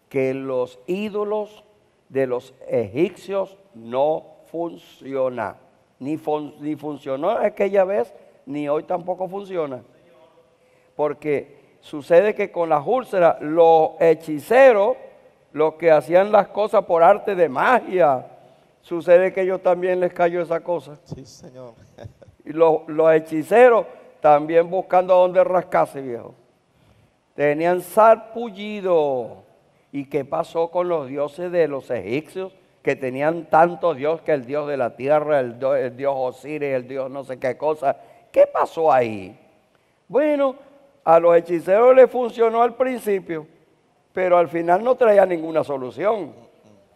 S1: que los ídolos de los egipcios no funcionan. Ni, ni funcionó aquella vez, ni hoy tampoco funciona. Porque sucede que con las úlceras los hechiceros los que hacían las cosas por arte de magia, sucede que ellos también les cayó esa cosa. Sí, Señor. Y los, hechiceros también buscando a dónde rascarse, viejo. Tenían sarpullido. ¿Y qué pasó con los dioses de los egipcios? Que tenían tanto Dios que el dios de la tierra, el, el dios Osiris, el dios no sé qué cosa. ¿Qué pasó ahí? Bueno, a los hechiceros les funcionó al principio pero al final no traía ninguna solución.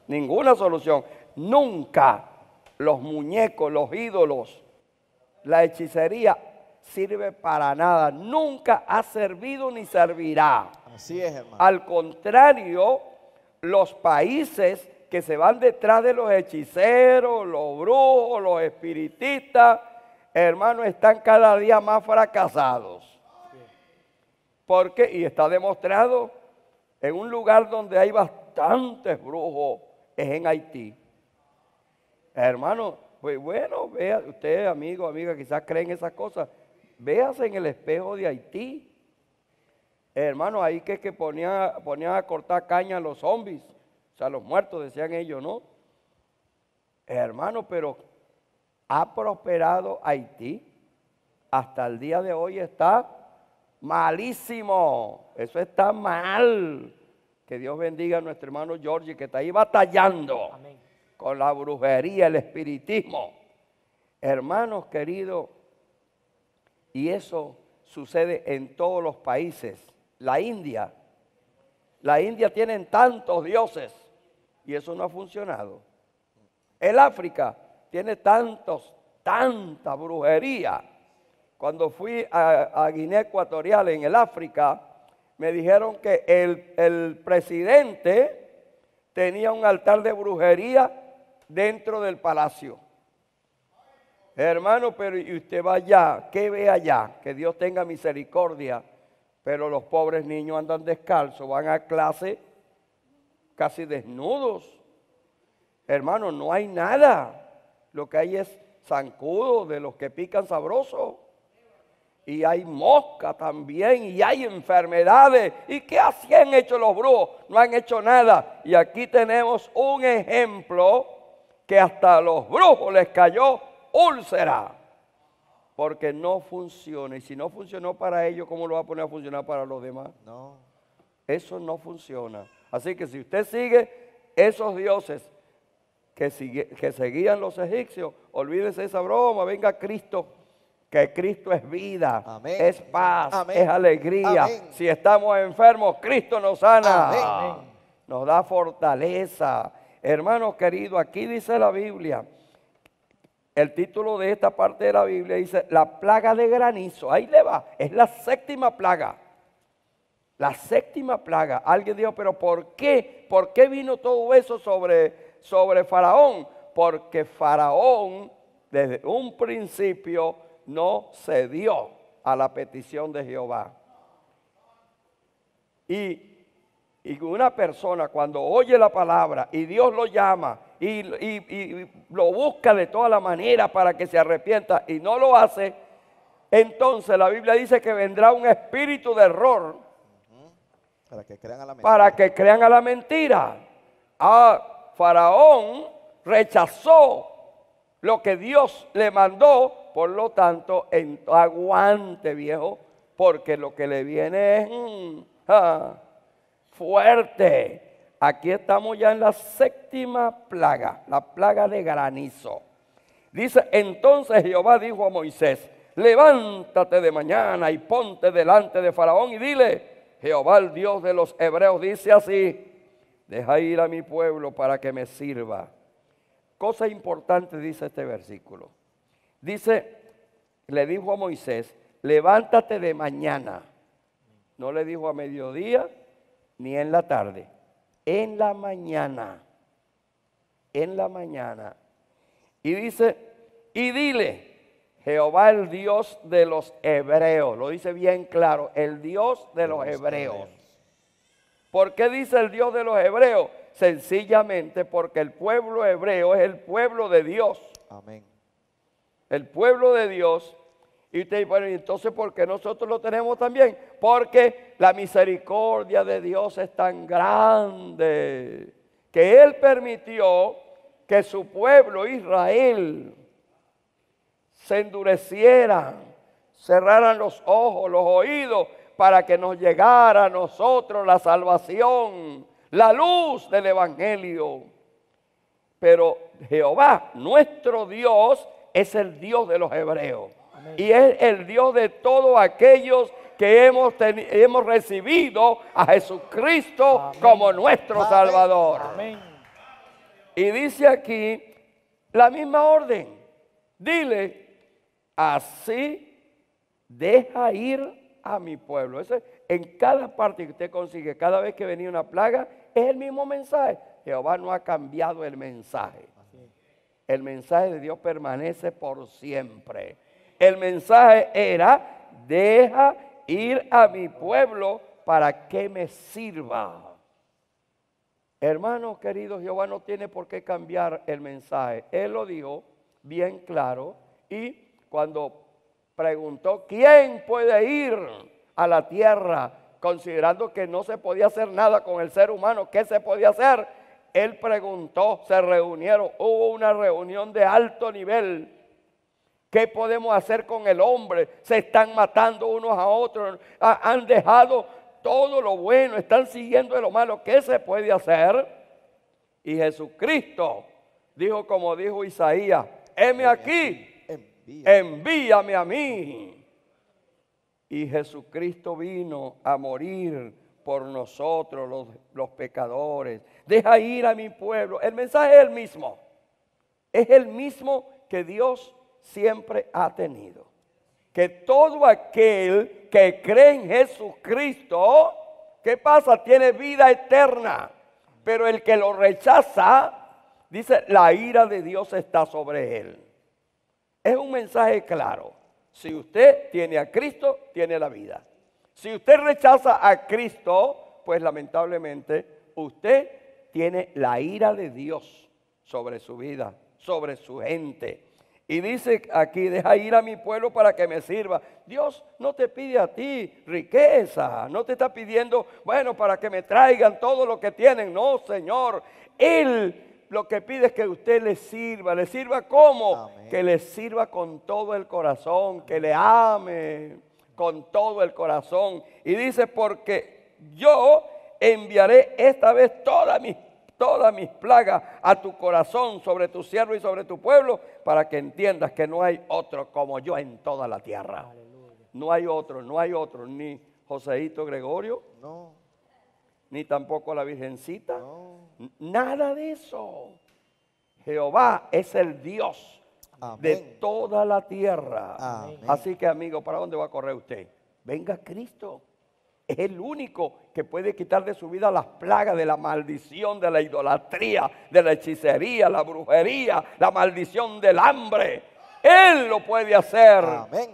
S1: Ninguna solución. Nunca los muñecos, los ídolos, la hechicería sirve para nada. Nunca ha servido ni servirá. Así es, hermano. Al contrario, los países que se van detrás de los hechiceros, los brujos, los espiritistas, hermano, están cada día más fracasados. ¿Por qué? Y está demostrado en un lugar donde hay bastantes brujos, es en Haití. Hermano, pues bueno, vea, ustedes amigo, amiga, quizás creen esas cosas. Véase en el espejo de Haití. Hermano, ahí que, que ponían, ponían a cortar caña a los zombies, o sea, los muertos, decían ellos, ¿no? Hermano, pero ha prosperado Haití. Hasta el día de hoy está malísimo. Eso está mal. Que Dios bendiga a nuestro hermano George que está ahí batallando con la brujería, el espiritismo. Hermanos queridos, y eso sucede en todos los países. La India, la India tienen tantos dioses y eso no ha funcionado. El África tiene tantos, tanta brujería cuando fui a, Guinea Ecuatorial en el África, me dijeron que el, presidente tenía un altar de brujería dentro del palacio. Hermano, pero usted va allá, ¿qué ve allá? Que Dios tenga misericordia. Pero los pobres niños andan descalzos, van a clase casi desnudos. Hermano, no hay nada. Lo que hay es zancudo de los que pican sabroso y hay mosca también y hay enfermedades. ¿Y qué así han hecho los brujos? No han hecho nada. Y aquí tenemos un ejemplo que hasta a los brujos les cayó úlcera. Porque no funciona. Y si no funcionó para ellos, ¿cómo lo va a poner a funcionar para los demás? No. Eso no funciona. Así que si usted sigue esos dioses que, que seguían los egipcios, olvídese esa broma, venga Cristo que Cristo es vida, es paz, es alegría. Si estamos enfermos, Cristo nos sana, nos da fortaleza. Hermanos queridos, aquí dice la Biblia, el título de esta parte de la Biblia dice, la plaga de granizo, ahí le va, es la séptima plaga. La séptima plaga. Alguien dijo, pero ¿por qué? ¿Por qué vino todo eso sobre, sobre Faraón? Porque Faraón desde un principio no cedió a la petición de Jehová. Y, una persona cuando oye la palabra y Dios lo llama y, lo busca de toda la manera para que se arrepienta y no lo hace, entonces la Biblia dice que vendrá un espíritu de error para que crean a la mentira. a la mentira. Ah, Faraón rechazó lo que Dios le mandó por lo tanto, aguante viejo, porque lo que le viene es mm, fuerte. Aquí estamos ya en la séptima plaga, la plaga de granizo. Dice, entonces Jehová dijo a Moisés, levántate de mañana y ponte delante de Faraón y dile, Jehová el Dios de los hebreos dice así, deja ir a mi pueblo para que me sirva. Cosa importante dice este versículo. Dice, le dijo a Moisés, levántate de mañana. No le dijo a mediodía ni en la tarde. En la mañana. En la mañana. Y dice, y dile, Jehová el Dios de los hebreos. Lo dice bien claro, el Dios de los, hebreos. ¿Por qué dice el Dios de los hebreos? Sencillamente porque el pueblo hebreo es el pueblo de Dios. Amén el pueblo de Dios. Y usted bueno, entonces ¿por qué nosotros lo tenemos también? Porque la misericordia de Dios es tan grande que Él permitió que su pueblo Israel se endureciera, cerraran los ojos, los oídos, para que nos llegara a nosotros la salvación, la luz del Evangelio. Pero Jehová, nuestro Dios, es el Dios de los hebreos. Y es el Dios de todos aquellos que hemos, hemos recibido a Jesucristo como nuestro Salvador. Y dice aquí la misma orden. Dile, así deja ir a mi pueblo. en cada parte que usted consigue, cada vez que venía una plaga, es el mismo mensaje. Jehová no ha cambiado el mensaje. El mensaje de Dios permanece por siempre. El mensaje era, deja ir a mi pueblo para que me sirva. Hermanos queridos, Jehová no tiene por qué cambiar el mensaje. Él lo dijo bien claro y cuando preguntó, ¿quién puede ir a la tierra? Considerando que no se podía hacer nada con el ser humano, ¿qué se podía hacer? Él preguntó, se reunieron, hubo una reunión de alto nivel. ¿Qué podemos hacer con el hombre? Se están matando unos a otros, han dejado todo lo bueno, están siguiendo de lo malo. ¿Qué se puede hacer? Y Jesucristo dijo como dijo Isaías, heme aquí, envíame a mí. Y Jesucristo vino a morir por nosotros los, pecadores. Deja ir a mi pueblo. El mensaje es el mismo. Es el mismo que Dios siempre ha tenido. Que todo aquel que cree en Jesucristo, ¿qué pasa? Tiene vida eterna. Pero el que lo rechaza, dice, la ira de Dios está sobre él. Es un mensaje claro. Si usted tiene a Cristo, tiene la vida. Si usted rechaza a Cristo, pues lamentablemente usted tiene la ira de Dios sobre su vida, sobre su gente. Y dice aquí, deja ir a mi pueblo para que me sirva. Dios no te pide a ti riqueza, no te está pidiendo, bueno, para que me traigan todo lo que tienen. No, Señor. Él lo que pide es que usted le sirva. ¿Le sirva cómo? Que le sirva con todo el corazón, que le ame con todo el corazón. Y dice, porque yo enviaré esta vez todas mis, todas mis plagas a tu corazón, sobre tu siervo y sobre tu pueblo, para que entiendas que no hay otro como yo en toda la tierra. No hay otro, no hay otro, ni Joseito Gregorio, ni tampoco la Virgencita, nada de eso. Jehová es el Dios de toda la tierra. Así que amigo, ¿para dónde va a correr usted? Venga Cristo. Es el único que puede quitar de su vida las plagas de la maldición, de la idolatría, de la hechicería, la brujería, la maldición del hambre. Él lo puede hacer.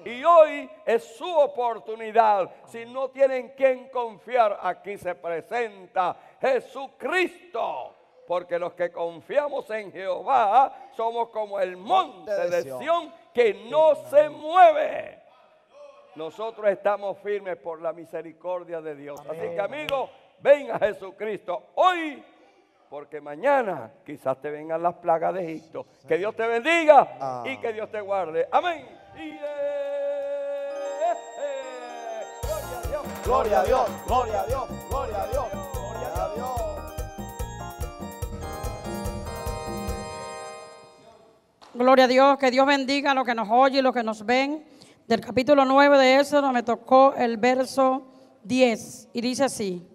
S1: Y hoy es su oportunidad. Si no tienen quien confiar, aquí se presenta Jesucristo porque los que confiamos en Jehová somos como el monte de Sión que no se mueve. Nosotros estamos firmes por la misericordia de Dios. Así que amigos, ven a Jesucristo hoy, porque mañana quizás te vengan las plagas de Egipto. Que Dios te bendiga y que Dios te guarde. Amén.
S6: Eh, eh, eh. Gloria a Dios, gloria a
S2: Dios, gloria a Dios, gloria a Dios.
S7: Gloria a Dios, que Dios bendiga a los que nos oyen y los que nos ven. Del capítulo 9 de Éxodo me tocó el verso 10 y dice así.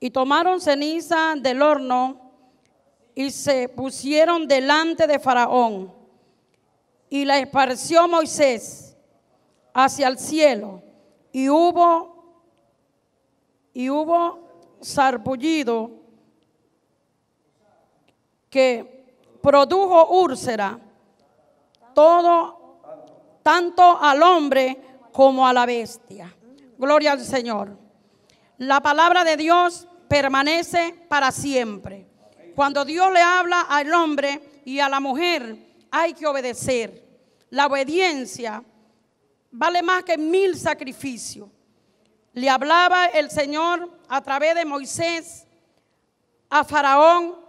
S7: Y tomaron ceniza del horno y se pusieron delante de Faraón y la esparció Moisés hacia el cielo y hubo y hubo sarpullido que produjo úlcera todo, tanto al hombre como a la bestia. Gloria al Señor. La palabra de Dios permanece para siempre. Cuando Dios le habla al hombre y a la mujer, hay que obedecer. La obediencia vale más que mil sacrificios. Le hablaba el Señor a través de Moisés a Faraón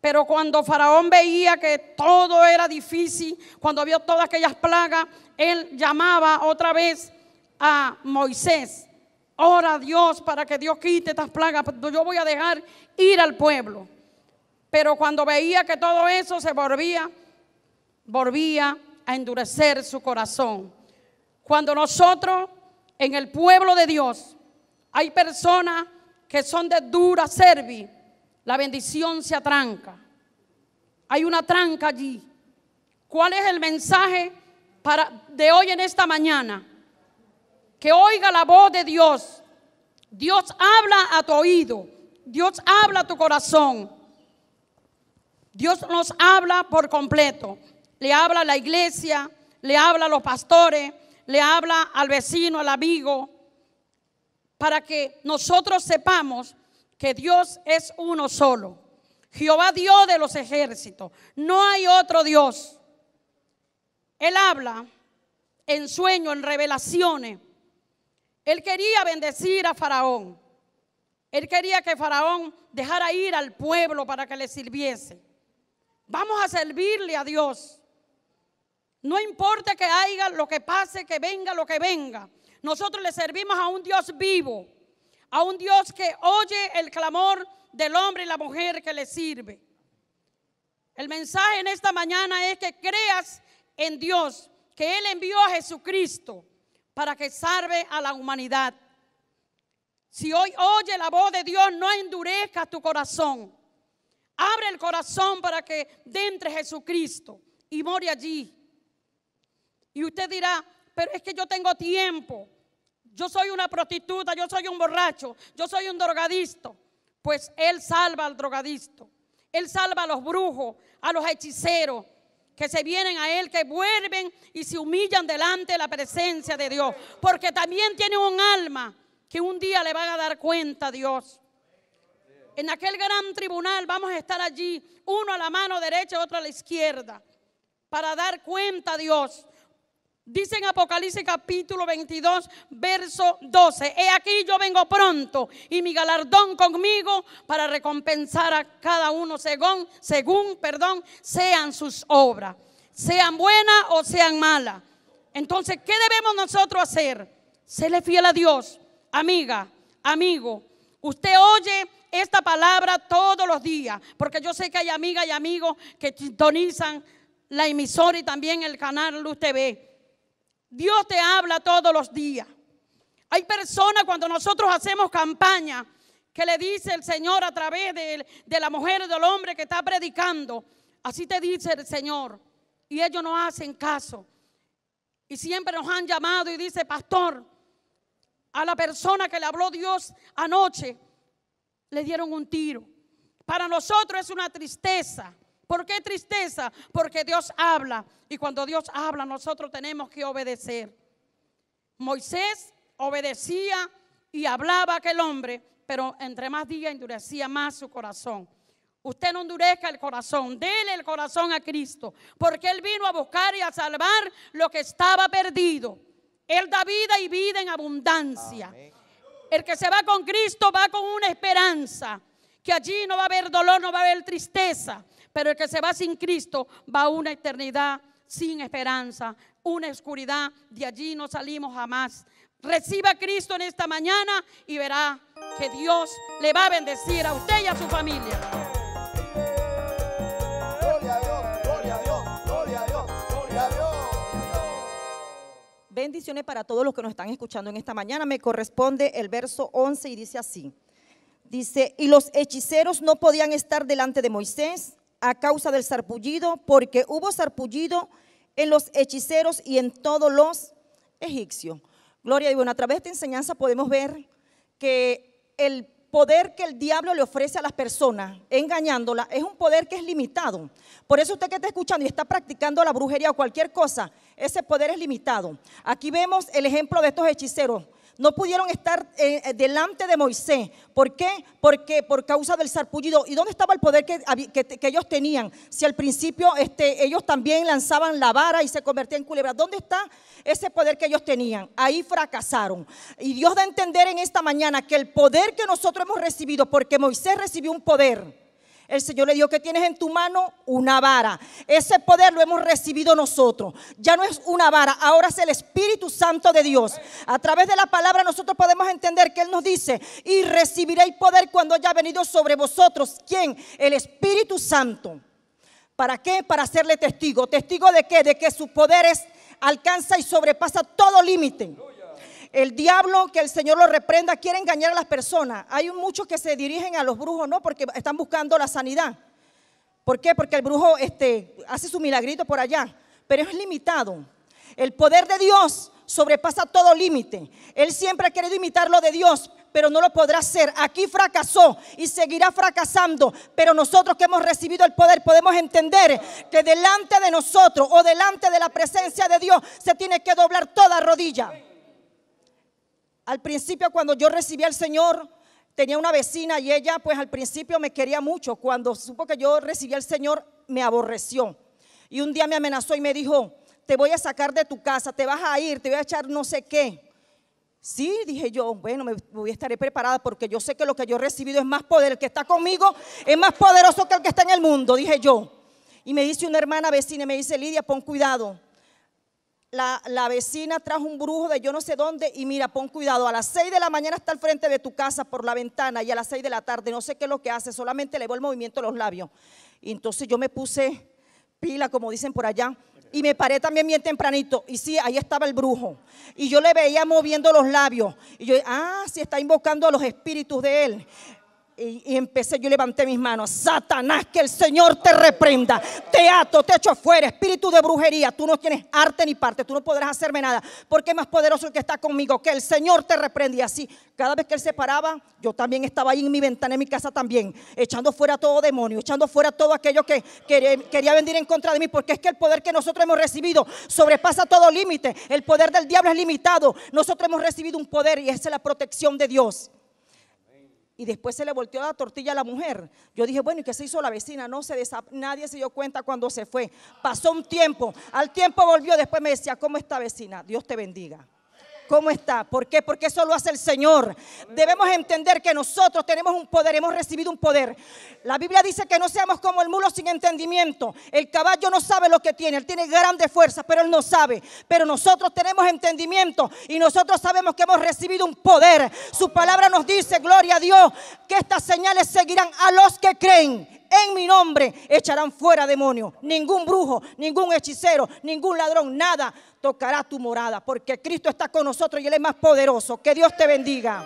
S7: pero cuando Faraón veía que todo era difícil, cuando vio todas aquellas plagas, él llamaba otra vez a Moisés. Ora a Dios para que Dios quite estas plagas. Pues, yo voy a dejar ir al pueblo. Pero cuando veía que todo eso se volvía, volvía a endurecer su corazón. Cuando nosotros en el pueblo de Dios hay personas que son de dura servidumbre. La bendición se atranca. Hay una tranca allí. ¿Cuál es el mensaje para, de hoy en esta mañana? Que oiga la voz de Dios. Dios habla a tu oído. Dios habla a tu corazón. Dios nos habla por completo. Le habla a la iglesia, le habla a los pastores, le habla al vecino, al amigo, para que nosotros sepamos que Dios es uno solo. Jehová Dios de los ejércitos. No hay otro Dios. Él habla en sueños, en revelaciones. Él quería bendecir a Faraón. Él quería que Faraón dejara ir al pueblo para que le sirviese. Vamos a servirle a Dios. No importa que haya lo que pase, que venga lo que venga. Nosotros le servimos a un Dios vivo a un Dios que oye el clamor del hombre y la mujer que le sirve. El mensaje en esta mañana es que creas en Dios, que Él envió a Jesucristo para que salve a la humanidad. Si hoy oye la voz de Dios, no endurezca tu corazón. Abre el corazón para que entre Jesucristo y more allí. Y usted dirá, pero es que yo tengo tiempo yo soy una prostituta, yo soy un borracho, yo soy un drogadista. Pues Él salva al drogadista. Él salva a los brujos, a los hechiceros que se vienen a Él, que vuelven y se humillan delante de la presencia de Dios. Porque también tiene un alma que un día le van a dar cuenta a Dios. En aquel gran tribunal vamos a estar allí, uno a la mano derecha, otro a la izquierda, para dar cuenta a Dios. Dice en Apocalipsis capítulo 22, verso 12, he aquí yo vengo pronto y mi galardón conmigo para recompensar a cada uno según, según, perdón, sean sus obras, sean buenas o sean malas. Entonces, ¿qué debemos nosotros hacer? Serle fiel a Dios, amiga, amigo. Usted oye esta palabra todos los días, porque yo sé que hay amigas y amigos que sintonizan la emisora y también el canal Luz TV. Dios te habla todos los días. Hay personas cuando nosotros hacemos campaña que le dice el Señor a través de, la mujer o del hombre que está predicando, así te dice el Señor, y ellos no hacen caso. Y siempre nos han llamado y dice, pastor, a la persona que le habló Dios anoche, le dieron un tiro. Para nosotros es una tristeza ¿Por qué tristeza? Porque Dios habla y cuando Dios habla nosotros tenemos que obedecer. Moisés obedecía y hablaba a aquel hombre, pero entre más días endurecía más su corazón. Usted no endurezca el corazón, dele el corazón a Cristo, porque Él vino a buscar y a salvar lo que estaba perdido. Él da vida y vida en abundancia. El que se va con Cristo va con una esperanza, que allí no va a haber dolor, no va a haber tristeza. Pero el que se va sin Cristo va a una eternidad sin esperanza, una oscuridad, de allí no salimos jamás. Reciba a Cristo en esta mañana y verá que Dios le va a bendecir a usted y a su familia.
S6: Gloria a Dios, gloria
S2: a Dios, gloria a Dios, gloria a Dios.
S6: Bendiciones para todos los que nos están escuchando en esta mañana. Me corresponde el verso 11 y dice así. Dice, y los hechiceros no podían estar delante de Moisés a causa del sarpullido, porque hubo sarpullido en los hechiceros y en todos los egipcios. Gloria y bueno, a través de esta enseñanza podemos ver que el poder que el diablo le ofrece a las personas, engañándolas, es un poder que es limitado. Por eso usted que está escuchando y está practicando la brujería o cualquier cosa, ese poder es limitado. Aquí vemos el ejemplo de estos hechiceros no pudieron estar eh, eh, delante de Moisés. ¿Por qué? Porque por causa del sarpullido. ¿Y dónde estaba el poder que, que, ellos tenían? Si al principio este, ellos también lanzaban la vara y se convertían en culebra. ¿Dónde está ese poder que ellos tenían? Ahí fracasaron. Y Dios da a entender en esta mañana que el poder que nosotros hemos recibido, porque Moisés recibió un poder el Señor le dijo que tienes en tu mano una vara. Ese poder lo hemos recibido nosotros. Ya no es una vara, ahora es el Espíritu Santo de Dios. A través de la palabra nosotros podemos entender que Él nos dice, y recibiréis poder cuando haya venido sobre vosotros. ¿Quién? El Espíritu Santo. ¿Para qué? Para hacerle testigo. ¿Testigo de qué? De que sus poderes alcanza y sobrepasa todo límite. El diablo, que el Señor lo reprenda, quiere engañar a las personas. Hay muchos que se dirigen a los brujos, ¿no? Porque están buscando la sanidad. ¿Por qué? Porque el brujo este, hace su milagrito por allá, pero es limitado. El poder de Dios sobrepasa todo límite. Él siempre ha querido imitar lo de Dios, pero no lo podrá hacer. Aquí fracasó y seguirá fracasando. Pero nosotros que hemos recibido el poder podemos entender que delante de nosotros o delante de la presencia de Dios se tiene que doblar toda rodilla. Al principio cuando yo recibí al Señor, tenía una vecina y ella pues al principio me quería mucho. Cuando supo que yo recibí al Señor, me aborreció. Y un día me amenazó y me dijo, te voy a sacar de tu casa, te vas a ir, te voy a echar no sé qué. Sí, dije yo, bueno, me voy a estaré preparada porque yo sé que lo que yo he recibido es más poder. El que está conmigo es más poderoso que el que está en el mundo, dije yo. Y me dice una hermana vecina, me dice, Lidia, pon cuidado la, vecina trajo un brujo de yo no sé dónde y mira, pon cuidado, a las 6 de la mañana está al frente de tu casa por la ventana y a las 6 de la tarde no sé qué es lo que hace, solamente le veo el movimiento de los labios. Y entonces yo me puse pila, como dicen por allá, y me paré también bien tempranito. Y sí, ahí estaba el brujo. Y yo le veía moviendo los labios. Y yo, ah, sí, está invocando a los espíritus de él. Y, empecé, yo levanté mis manos. Satanás, que el Señor te reprenda. Te ato, te echo afuera. Espíritu de brujería, tú no tienes arte ni parte. Tú no podrás hacerme nada. Porque es más poderoso el que está conmigo. Que el Señor te reprenda. Y así, cada vez que él se paraba, yo también estaba ahí en mi ventana, en mi casa también. Echando fuera todo demonio. Echando fuera todo aquello que quería venir en contra de mí. Porque es que el poder que nosotros hemos recibido sobrepasa todo límite. El poder del diablo es limitado. Nosotros hemos recibido un poder y esa es la protección de Dios y después se le volteó la tortilla a la mujer. Yo dije, bueno, ¿y qué se hizo la vecina? No se nadie se dio cuenta cuando se fue. Pasó un tiempo, al tiempo volvió, después me decía, ¿cómo está vecina? Dios te bendiga cómo está. ¿Por qué? Porque eso lo hace el Señor. Debemos entender que nosotros tenemos un poder, hemos recibido un poder. La Biblia dice que no seamos como el mulo sin entendimiento. El caballo no sabe lo que tiene, él tiene grandes fuerzas, pero él no sabe. Pero nosotros tenemos entendimiento y nosotros sabemos que hemos recibido un poder. Su palabra nos dice, gloria a Dios, que estas señales seguirán a los que creen en mi nombre echarán fuera demonios. Ningún brujo, ningún hechicero, ningún ladrón, nada tocará tu morada, porque Cristo está con nosotros y Él es más poderoso. Que Dios te bendiga.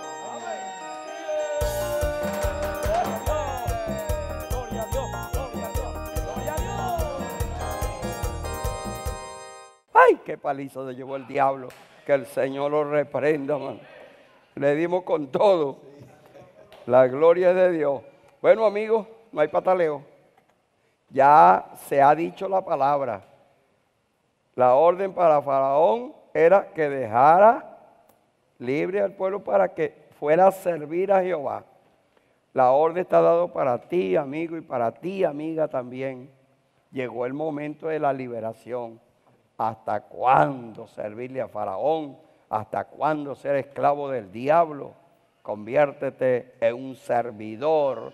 S1: ¡Ay, qué paliza le llevó el diablo! Que el Señor lo reprenda, Le dimos con todo. La gloria de Dios. Bueno, amigos no hay pataleo. Ya se ha dicho la palabra. La orden para Faraón era que dejara libre al pueblo para que fuera a servir a Jehová. La orden está dada para ti, amigo, y para ti, amiga, también. Llegó el momento de la liberación. ¿Hasta cuándo servirle a Faraón? ¿Hasta cuándo ser esclavo del diablo? Conviértete en un servidor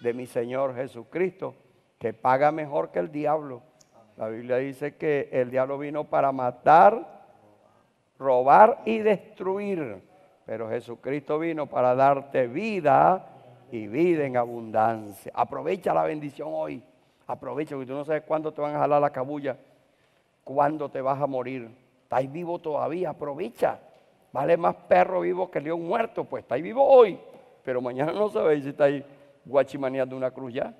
S1: de mi Señor Jesucristo, que paga mejor que el diablo. La Biblia dice que el diablo vino para matar, robar y destruir, pero Jesucristo vino para darte vida y vida en abundancia. Aprovecha la bendición hoy. Aprovecha, porque tú no sabes cuándo te van a jalar la cabulla, cuándo te vas a morir. Estás vivo todavía, aprovecha. Vale más perro vivo que león muerto, pues ahí vivo hoy, pero mañana no sabéis si ahí de una cruz ya.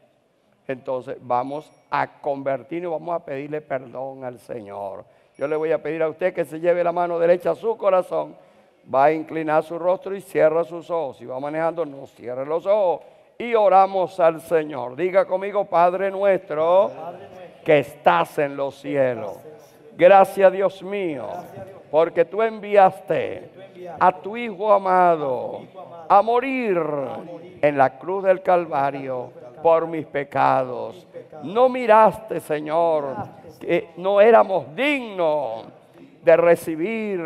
S1: Entonces vamos a convertirnos, vamos a pedirle perdón al Señor. Yo le voy a pedir a usted que se lleve la mano derecha a su corazón, va a inclinar su rostro y cierra sus ojos. Si va manejando, no cierre los ojos. Y oramos al Señor. Diga conmigo, Padre nuestro que estás en los cielos. Gracias, Dios mío, porque tú enviaste a tu Hijo amado a morir en la cruz del Calvario por mis pecados. No miraste, Señor, que no éramos dignos de recibir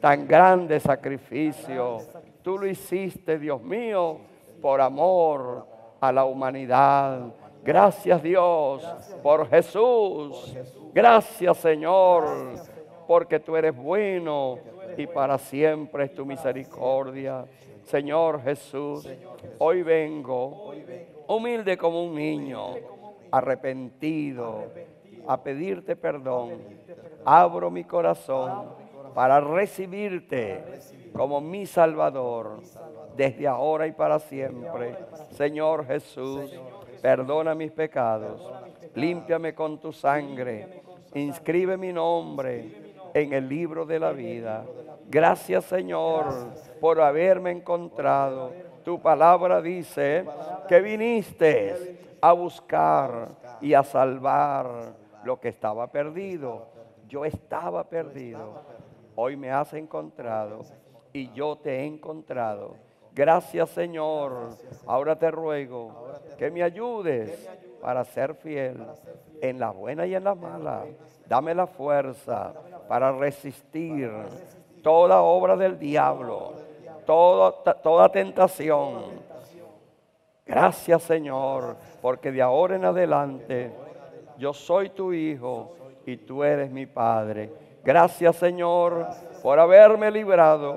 S1: tan grande sacrificio. Tú lo hiciste, Dios mío, por amor a la humanidad. Gracias Dios por Jesús. Gracias Señor, porque tú eres bueno y para siempre es tu misericordia. Señor Jesús, hoy vengo humilde como un niño, arrepentido, a pedirte perdón. Abro mi corazón para recibirte como mi Salvador desde ahora y para siempre. Señor Jesús, perdona mis pecados, límpiame con tu sangre, inscribe mi nombre en el libro de la vida Gracias Señor por haberme encontrado. Tu palabra dice que viniste a buscar y a salvar lo que estaba perdido. Yo estaba perdido. Hoy me has encontrado y yo te he encontrado. Gracias Señor. Ahora te ruego que me ayudes para ser fiel en la buena y en la mala. Dame la fuerza para resistir toda obra del diablo, toda, toda tentación. Gracias Señor, porque de ahora en adelante yo soy tu hijo y tú eres mi padre. Gracias Señor por haberme librado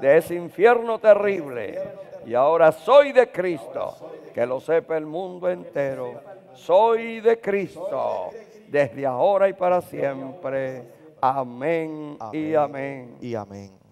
S1: de ese infierno terrible. Y ahora soy de Cristo, que lo sepa el mundo entero. Soy de Cristo desde ahora y para siempre. Amén, y amén. Y
S2: amén.